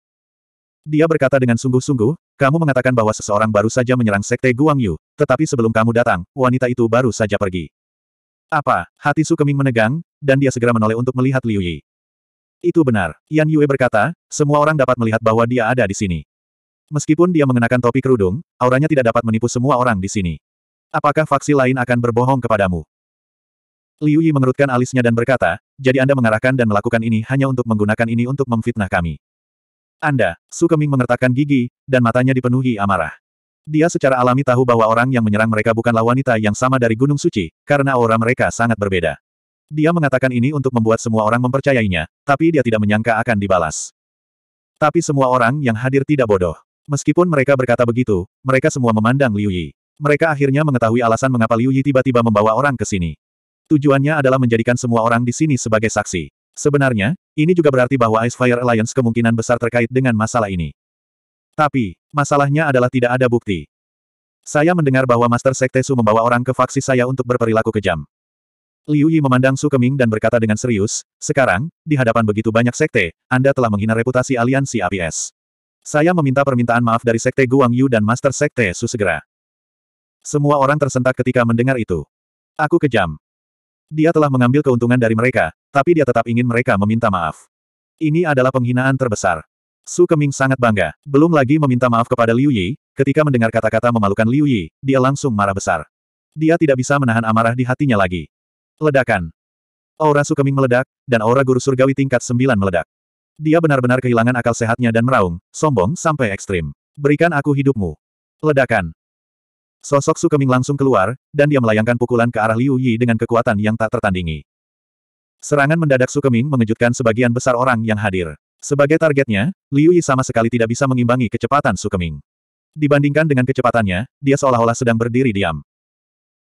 Dia berkata dengan sungguh-sungguh, kamu mengatakan bahwa seseorang baru saja menyerang Sekte Guang Yu, tetapi sebelum kamu datang, wanita itu baru saja pergi. Apa? Hati Su Keming menegang, dan dia segera menoleh untuk melihat Liu Yi. Itu benar, Yan Yue berkata, semua orang dapat melihat bahwa dia ada di sini. Meskipun dia mengenakan topi kerudung, auranya tidak dapat menipu semua orang di sini. Apakah faksi lain akan berbohong kepadamu? Liu Yi mengerutkan alisnya dan berkata, jadi Anda mengarahkan dan melakukan ini hanya untuk menggunakan ini untuk memfitnah kami. Anda, Su Keming mengertakkan gigi, dan matanya dipenuhi amarah. Dia secara alami tahu bahwa orang yang menyerang mereka bukanlah wanita yang sama dari Gunung Suci, karena aura mereka sangat berbeda. Dia mengatakan ini untuk membuat semua orang mempercayainya, tapi dia tidak menyangka akan dibalas. Tapi semua orang yang hadir tidak bodoh. Meskipun mereka berkata begitu, mereka semua memandang Liu Yi. Mereka akhirnya mengetahui alasan mengapa Liu Yi tiba-tiba membawa orang ke sini. Tujuannya adalah menjadikan semua orang di sini sebagai saksi. Sebenarnya, ini juga berarti bahwa Ice Fire Alliance kemungkinan besar terkait dengan masalah ini. Tapi, masalahnya adalah tidak ada bukti. Saya mendengar bahwa Master Sekte Su membawa orang ke faksi saya untuk berperilaku kejam. Liu Yi memandang Su Keming dan berkata dengan serius, sekarang, di hadapan begitu banyak sekte, Anda telah menghina reputasi aliansi APS. Saya meminta permintaan maaf dari Sekte Guang Yu dan Master Sekte Su segera. Semua orang tersentak ketika mendengar itu. Aku kejam. Dia telah mengambil keuntungan dari mereka, tapi dia tetap ingin mereka meminta maaf. Ini adalah penghinaan terbesar. Su Keming sangat bangga, belum lagi meminta maaf kepada Liu Yi, ketika mendengar kata-kata memalukan Liu Yi, dia langsung marah besar. Dia tidak bisa menahan amarah di hatinya lagi. Ledakan. Aura Su Keming meledak, dan aura guru surgawi tingkat 9 meledak. Dia benar-benar kehilangan akal sehatnya dan meraung, sombong sampai ekstrim. Berikan aku hidupmu. Ledakan. Sosok Su Keming langsung keluar, dan dia melayangkan pukulan ke arah Liu Yi dengan kekuatan yang tak tertandingi. Serangan mendadak Su Keming mengejutkan sebagian besar orang yang hadir. Sebagai targetnya, Liu Yi sama sekali tidak bisa mengimbangi kecepatan Su Keming. Dibandingkan dengan kecepatannya, dia seolah-olah sedang berdiri diam.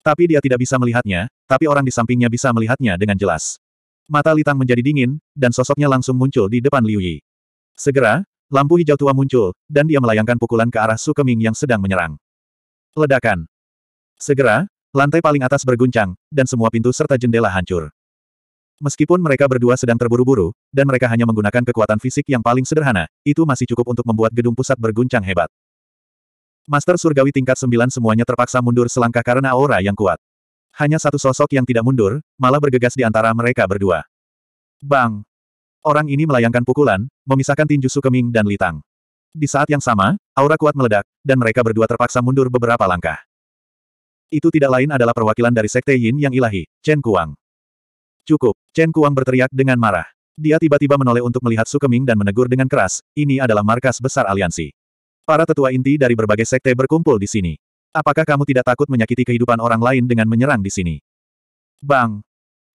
Tapi dia tidak bisa melihatnya, tapi orang di sampingnya bisa melihatnya dengan jelas. Mata Litang menjadi dingin, dan sosoknya langsung muncul di depan Liu Yi. Segera, lampu hijau tua muncul, dan dia melayangkan pukulan ke arah Su Keming yang sedang menyerang. Ledakan. Segera, lantai paling atas berguncang, dan semua pintu serta jendela hancur. Meskipun mereka berdua sedang terburu-buru, dan mereka hanya menggunakan kekuatan fisik yang paling sederhana, itu masih cukup untuk membuat gedung pusat berguncang hebat. Master Surgawi tingkat 9 semuanya terpaksa mundur selangkah karena aura yang kuat. Hanya satu sosok yang tidak mundur, malah bergegas di antara mereka berdua. Bang! Orang ini melayangkan pukulan, memisahkan tinju Sukeming dan Litang. Di saat yang sama, aura kuat meledak, dan mereka berdua terpaksa mundur beberapa langkah. Itu tidak lain adalah perwakilan dari Sekte Yin yang ilahi, Chen Kuang. Cukup, Chen Kuang berteriak dengan marah. Dia tiba-tiba menoleh untuk melihat Sukeming dan menegur dengan keras, ini adalah markas besar aliansi. Para tetua inti dari berbagai sekte berkumpul di sini. Apakah kamu tidak takut menyakiti kehidupan orang lain dengan menyerang di sini? Bang!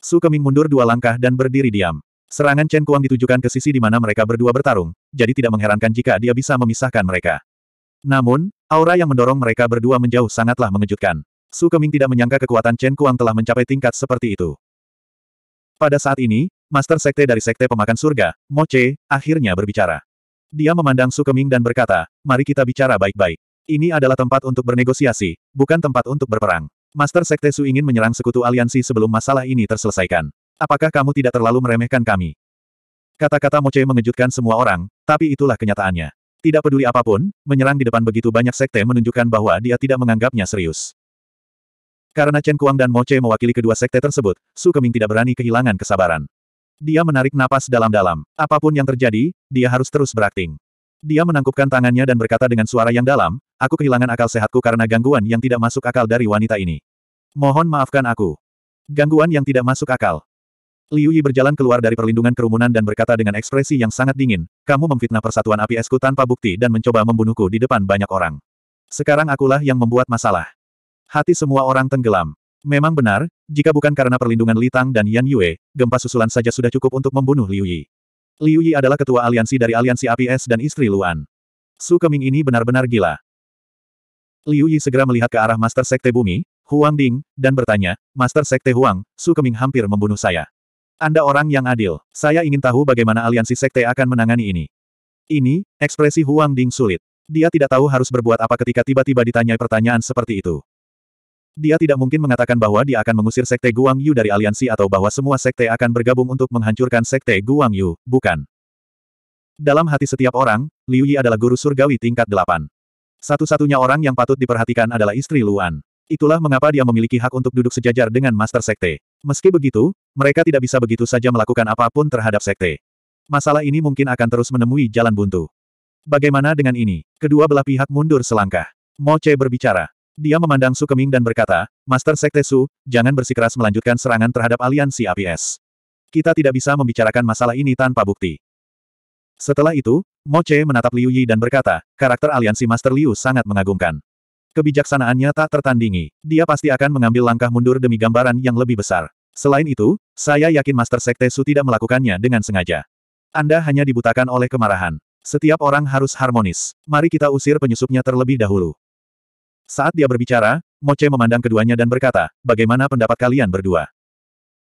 Sukeming mundur dua langkah dan berdiri diam. Serangan Chen Kuang ditujukan ke sisi di mana mereka berdua bertarung, jadi tidak mengherankan jika dia bisa memisahkan mereka. Namun, aura yang mendorong mereka berdua menjauh sangatlah mengejutkan. Su Keming tidak menyangka kekuatan Chen Kuang telah mencapai tingkat seperti itu. Pada saat ini, Master Sekte dari Sekte Pemakan Surga, Mo Che, akhirnya berbicara. Dia memandang Su Keming dan berkata, mari kita bicara baik-baik. Ini adalah tempat untuk bernegosiasi, bukan tempat untuk berperang. Master Sekte Su ingin menyerang sekutu aliansi sebelum masalah ini terselesaikan. Apakah kamu tidak terlalu meremehkan kami? Kata-kata Moce mengejutkan semua orang, tapi itulah kenyataannya. Tidak peduli apapun, menyerang di depan begitu banyak sekte menunjukkan bahwa dia tidak menganggapnya serius. Karena Chen Kuang dan Moce mewakili kedua sekte tersebut, Su Keming tidak berani kehilangan kesabaran. Dia menarik napas dalam-dalam. Apapun yang terjadi, dia harus terus berakting. Dia menangkupkan tangannya dan berkata dengan suara yang dalam, aku kehilangan akal sehatku karena gangguan yang tidak masuk akal dari wanita ini. Mohon maafkan aku. Gangguan yang tidak masuk akal. Liu Yi berjalan keluar dari perlindungan kerumunan dan berkata dengan ekspresi yang sangat dingin, kamu memfitnah persatuan api esku tanpa bukti dan mencoba membunuhku di depan banyak orang. Sekarang akulah yang membuat masalah. Hati semua orang tenggelam. Memang benar, jika bukan karena perlindungan Li Tang dan Yan Yue, gempa susulan saja sudah cukup untuk membunuh Liu Yi. Liu Yi adalah ketua aliansi dari aliansi api es dan istri Luan. Su Keming ini benar-benar gila. Liu Yi segera melihat ke arah Master Sekte Bumi, Huang Ding, dan bertanya, Master Sekte Huang, Su Keming hampir membunuh saya. Anda orang yang adil. Saya ingin tahu bagaimana aliansi sekte akan menangani ini. Ini, ekspresi Huang Ding sulit. Dia tidak tahu harus berbuat apa ketika tiba-tiba ditanya pertanyaan seperti itu. Dia tidak mungkin mengatakan bahwa dia akan mengusir sekte Guang Yu dari aliansi atau bahwa semua sekte akan bergabung untuk menghancurkan sekte Guang Yu, bukan. Dalam hati setiap orang, Liu Yi adalah guru surgawi tingkat delapan. Satu-satunya orang yang patut diperhatikan adalah istri Luan. Itulah mengapa dia memiliki hak untuk duduk sejajar dengan Master Sekte. Meski begitu, mereka tidak bisa begitu saja melakukan apapun terhadap sekte. Masalah ini mungkin akan terus menemui jalan buntu. Bagaimana dengan ini? Kedua belah pihak mundur selangkah. Moce berbicara. Dia memandang Su Keming dan berkata, Master Sekte Su, jangan bersikeras melanjutkan serangan terhadap aliansi APS. Kita tidak bisa membicarakan masalah ini tanpa bukti. Setelah itu, Moce menatap Liu Yi dan berkata, karakter aliansi Master Liu sangat mengagumkan. Kebijaksanaannya tak tertandingi. Dia pasti akan mengambil langkah mundur demi gambaran yang lebih besar. Selain itu, saya yakin Master Sekte Su tidak melakukannya dengan sengaja. Anda hanya dibutakan oleh kemarahan. Setiap orang harus harmonis. Mari kita usir penyusupnya terlebih dahulu. Saat dia berbicara, Moce memandang keduanya dan berkata, bagaimana pendapat kalian berdua?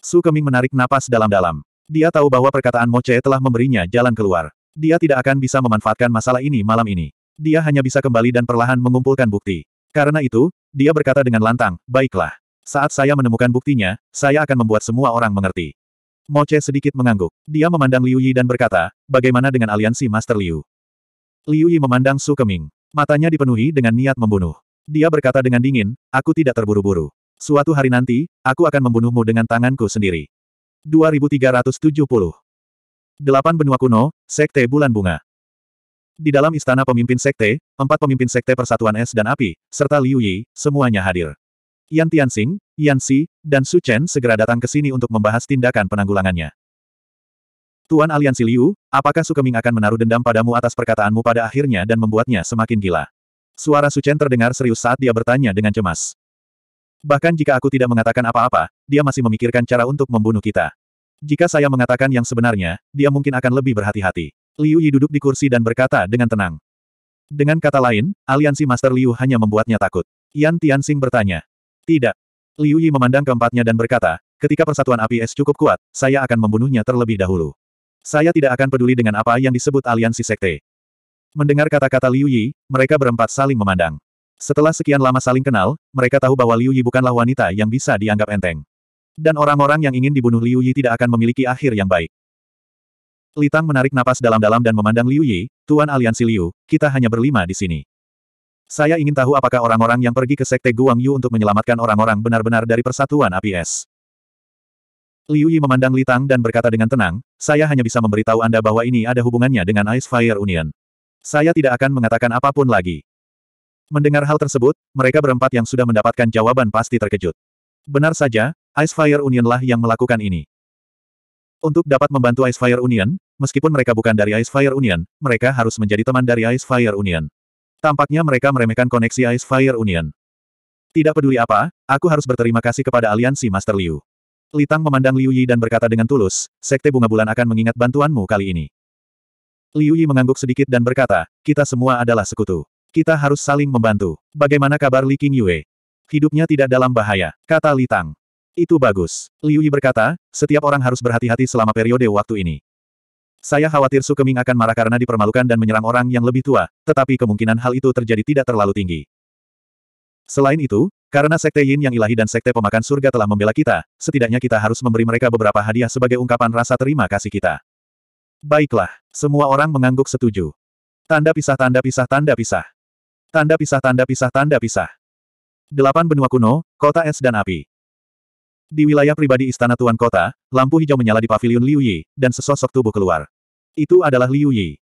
Su Keming menarik napas dalam-dalam. Dia tahu bahwa perkataan Moce telah memberinya jalan keluar. Dia tidak akan bisa memanfaatkan masalah ini malam ini. Dia hanya bisa kembali dan perlahan mengumpulkan bukti. Karena itu, dia berkata dengan lantang, baiklah. Saat saya menemukan buktinya, saya akan membuat semua orang mengerti. Moche sedikit mengangguk. Dia memandang Liu Yi dan berkata, bagaimana dengan aliansi Master Liu? Liu Yi memandang Su Keming. Matanya dipenuhi dengan niat membunuh. Dia berkata dengan dingin, aku tidak terburu-buru. Suatu hari nanti, aku akan membunuhmu dengan tanganku sendiri. 2370 Delapan benua kuno, Sekte Bulan Bunga di dalam istana pemimpin sekte, empat pemimpin sekte Persatuan Es dan Api, serta Liu Yi, semuanya hadir. Yan Tianxing, Yan Si, dan Su Chen segera datang ke sini untuk membahas tindakan penanggulangannya. Tuan Aliansi Liu, apakah Sukeming akan menaruh dendam padamu atas perkataanmu pada akhirnya dan membuatnya semakin gila? Suara Su Chen terdengar serius saat dia bertanya dengan cemas. Bahkan jika aku tidak mengatakan apa-apa, dia masih memikirkan cara untuk membunuh kita. Jika saya mengatakan yang sebenarnya, dia mungkin akan lebih berhati-hati. Liu Yi duduk di kursi dan berkata dengan tenang. Dengan kata lain, aliansi Master Liu hanya membuatnya takut. Yan Tianxing bertanya. Tidak. Liu Yi memandang keempatnya dan berkata, ketika persatuan api es cukup kuat, saya akan membunuhnya terlebih dahulu. Saya tidak akan peduli dengan apa yang disebut aliansi sekte. Mendengar kata-kata Liu Yi, mereka berempat saling memandang. Setelah sekian lama saling kenal, mereka tahu bahwa Liu Yi bukanlah wanita yang bisa dianggap enteng. Dan orang-orang yang ingin dibunuh Liu Yi tidak akan memiliki akhir yang baik. Litang menarik napas dalam-dalam dan memandang Liu Yi, Tuan Aliansi Liu, kita hanya berlima di sini. Saya ingin tahu apakah orang-orang yang pergi ke Sekte Guang Yu untuk menyelamatkan orang-orang benar-benar dari persatuan api es. Liu Yi memandang Litang dan berkata dengan tenang, saya hanya bisa memberitahu Anda bahwa ini ada hubungannya dengan Ice Fire Union. Saya tidak akan mengatakan apapun lagi. Mendengar hal tersebut, mereka berempat yang sudah mendapatkan jawaban pasti terkejut. Benar saja, Ice Fire Union lah yang melakukan ini. Untuk dapat membantu Ice Fire Union, meskipun mereka bukan dari Ice Fire Union, mereka harus menjadi teman dari Ice Fire Union. Tampaknya mereka meremehkan koneksi Ice Fire Union. Tidak peduli apa, aku harus berterima kasih kepada aliansi Master Liu. Litang memandang Liu Yi dan berkata dengan tulus, Sekte Bunga Bulan akan mengingat bantuanmu kali ini. Liu Yi mengangguk sedikit dan berkata, kita semua adalah sekutu. Kita harus saling membantu. Bagaimana kabar Li King Yue? Hidupnya tidak dalam bahaya, kata Litang. Itu bagus. Liu Yi berkata, setiap orang harus berhati-hati selama periode waktu ini. Saya khawatir Su Keming akan marah karena dipermalukan dan menyerang orang yang lebih tua, tetapi kemungkinan hal itu terjadi tidak terlalu tinggi. Selain itu, karena Sekte Yin yang ilahi dan Sekte Pemakan Surga telah membela kita, setidaknya kita harus memberi mereka beberapa hadiah sebagai ungkapan rasa terima kasih kita. Baiklah, semua orang mengangguk setuju. Tanda pisah tanda pisah tanda pisah. Tanda pisah tanda pisah tanda pisah. Delapan benua kuno, kota es dan api. Di wilayah pribadi istana Tuan Kota, lampu hijau menyala di pavilion Liu Yi, dan sesosok tubuh keluar. Itu adalah Liu Yi.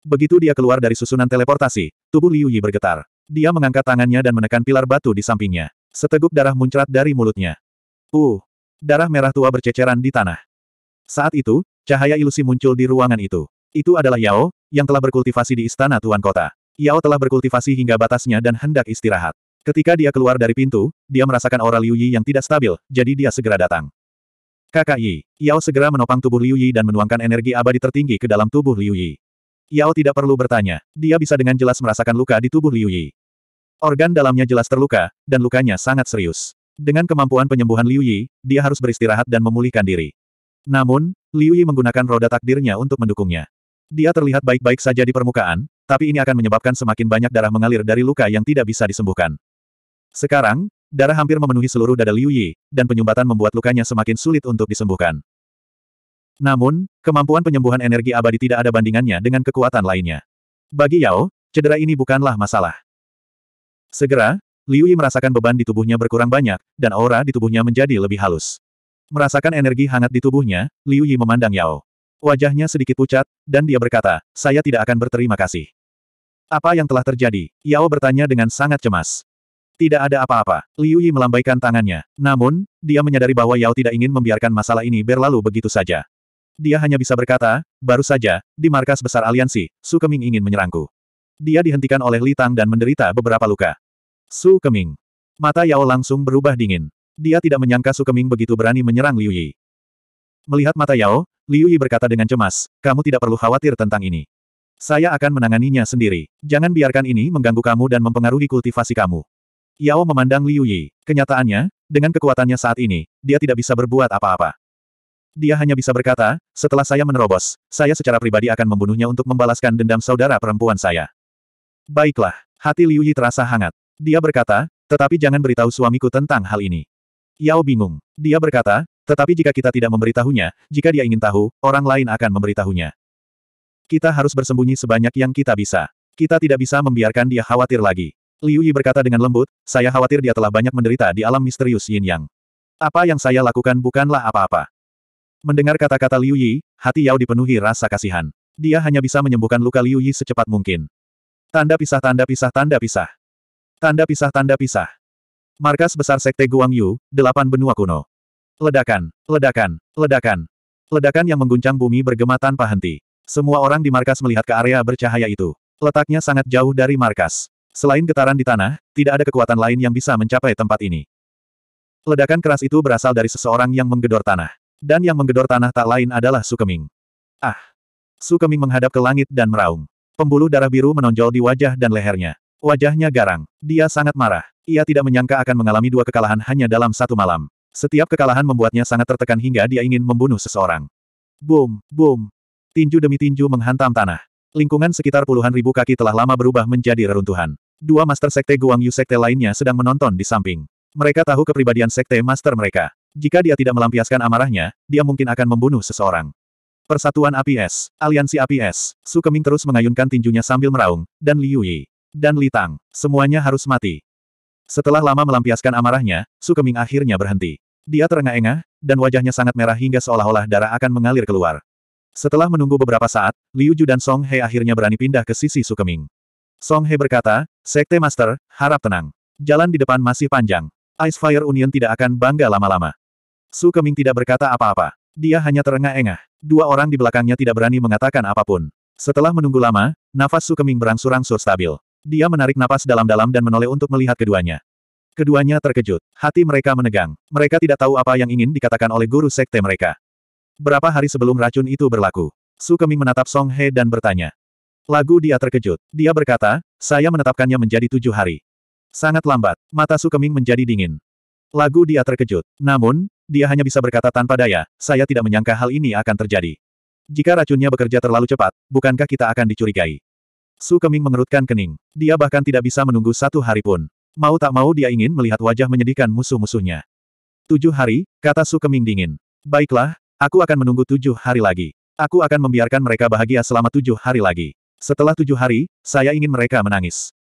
Begitu dia keluar dari susunan teleportasi, tubuh Liu Yi bergetar. Dia mengangkat tangannya dan menekan pilar batu di sampingnya. Seteguk darah muncrat dari mulutnya. Uh! Darah merah tua berceceran di tanah. Saat itu, cahaya ilusi muncul di ruangan itu. Itu adalah Yao, yang telah berkultivasi di istana Tuan Kota. Yao telah berkultivasi hingga batasnya dan hendak istirahat. Ketika dia keluar dari pintu, dia merasakan aura Liu Yi yang tidak stabil, jadi dia segera datang. Kakak Yi, Yao segera menopang tubuh Liu Yi dan menuangkan energi abadi tertinggi ke dalam tubuh Liu Yi. Yao tidak perlu bertanya, dia bisa dengan jelas merasakan luka di tubuh Liu Yi. Organ dalamnya jelas terluka, dan lukanya sangat serius. Dengan kemampuan penyembuhan Liu Yi, dia harus beristirahat dan memulihkan diri. Namun, Liu Yi menggunakan roda takdirnya untuk mendukungnya. Dia terlihat baik-baik saja di permukaan, tapi ini akan menyebabkan semakin banyak darah mengalir dari luka yang tidak bisa disembuhkan. Sekarang, darah hampir memenuhi seluruh dada Liu Yi, dan penyumbatan membuat lukanya semakin sulit untuk disembuhkan. Namun, kemampuan penyembuhan energi abadi tidak ada bandingannya dengan kekuatan lainnya. Bagi Yao, cedera ini bukanlah masalah. Segera, Liu Yi merasakan beban di tubuhnya berkurang banyak, dan aura di tubuhnya menjadi lebih halus. Merasakan energi hangat di tubuhnya, Liu Yi memandang Yao. Wajahnya sedikit pucat, dan dia berkata, saya tidak akan berterima kasih. Apa yang telah terjadi? Yao bertanya dengan sangat cemas. Tidak ada apa-apa. Liu Yi melambaikan tangannya. Namun, dia menyadari bahwa Yao tidak ingin membiarkan masalah ini berlalu begitu saja. Dia hanya bisa berkata, baru saja, di markas besar aliansi, Su Keming ingin menyerangku. Dia dihentikan oleh Li Tang dan menderita beberapa luka. Su Keming. Mata Yao langsung berubah dingin. Dia tidak menyangka Su Keming begitu berani menyerang Liu Yi. Melihat mata Yao, Liu Yi berkata dengan cemas, kamu tidak perlu khawatir tentang ini. Saya akan menanganinya sendiri. Jangan biarkan ini mengganggu kamu dan mempengaruhi kultivasi kamu. Yao memandang Liu Yi. Kenyataannya, dengan kekuatannya saat ini, dia tidak bisa berbuat apa-apa. Dia hanya bisa berkata, setelah saya menerobos, saya secara pribadi akan membunuhnya untuk membalaskan dendam saudara perempuan saya. Baiklah, hati Liu Yi terasa hangat. Dia berkata, tetapi jangan beritahu suamiku tentang hal ini. Yao bingung. Dia berkata, tetapi jika kita tidak memberitahunya, jika dia ingin tahu, orang lain akan memberitahunya. Kita harus bersembunyi sebanyak yang kita bisa. Kita tidak bisa membiarkan dia khawatir lagi. Liu Yi berkata dengan lembut, saya khawatir dia telah banyak menderita di alam misterius Yin Yang. Apa yang saya lakukan bukanlah apa-apa. Mendengar kata-kata Liu Yi, hati Yao dipenuhi rasa kasihan. Dia hanya bisa menyembuhkan luka Liu Yi secepat mungkin. Tanda pisah tanda pisah tanda pisah. Tanda pisah tanda pisah. Markas besar Sekte Guangyu, delapan benua kuno. Ledakan, ledakan, ledakan. Ledakan yang mengguncang bumi bergema tanpa henti. Semua orang di markas melihat ke area bercahaya itu. Letaknya sangat jauh dari markas. Selain getaran di tanah, tidak ada kekuatan lain yang bisa mencapai tempat ini. Ledakan keras itu berasal dari seseorang yang menggedor tanah. Dan yang menggedor tanah tak lain adalah Sukeming. Ah! Sukeming menghadap ke langit dan meraung. Pembuluh darah biru menonjol di wajah dan lehernya. Wajahnya garang. Dia sangat marah. Ia tidak menyangka akan mengalami dua kekalahan hanya dalam satu malam. Setiap kekalahan membuatnya sangat tertekan hingga dia ingin membunuh seseorang. Boom, boom. Tinju demi tinju menghantam tanah. Lingkungan sekitar puluhan ribu kaki telah lama berubah menjadi reruntuhan. Dua Master Sekte Guang Yu Sekte lainnya sedang menonton di samping. Mereka tahu kepribadian Sekte Master mereka. Jika dia tidak melampiaskan amarahnya, dia mungkin akan membunuh seseorang. Persatuan APS, Aliansi APS, Su Keming terus mengayunkan tinjunya sambil meraung, dan Liu Yi, dan Li Tang, semuanya harus mati. Setelah lama melampiaskan amarahnya, Su Keming akhirnya berhenti. Dia terengah-engah, dan wajahnya sangat merah hingga seolah-olah darah akan mengalir keluar. Setelah menunggu beberapa saat, Liu Ju dan Song He akhirnya berani pindah ke sisi Sukeming. Song He berkata, Sekte Master, harap tenang. Jalan di depan masih panjang. Ice Fire Union tidak akan bangga lama-lama. Su Keming tidak berkata apa-apa. Dia hanya terengah-engah. Dua orang di belakangnya tidak berani mengatakan apapun. Setelah menunggu lama, nafas Su Keming berangsur-angsur stabil. Dia menarik napas dalam-dalam dan menoleh untuk melihat keduanya. Keduanya terkejut. Hati mereka menegang. Mereka tidak tahu apa yang ingin dikatakan oleh guru sekte mereka. Berapa hari sebelum racun itu berlaku? Su Keming menatap Song He dan bertanya. Lagu dia terkejut. Dia berkata, saya menetapkannya menjadi tujuh hari. Sangat lambat, mata Su Keming menjadi dingin. Lagu dia terkejut. Namun, dia hanya bisa berkata tanpa daya, saya tidak menyangka hal ini akan terjadi. Jika racunnya bekerja terlalu cepat, bukankah kita akan dicurigai? Su Keming mengerutkan kening. Dia bahkan tidak bisa menunggu satu hari pun. Mau tak mau dia ingin melihat wajah menyedihkan musuh-musuhnya. Tujuh hari, kata Su Keming dingin. Baiklah, Aku akan menunggu tujuh hari lagi. Aku akan membiarkan mereka bahagia selama tujuh hari lagi. Setelah tujuh hari, saya ingin mereka menangis.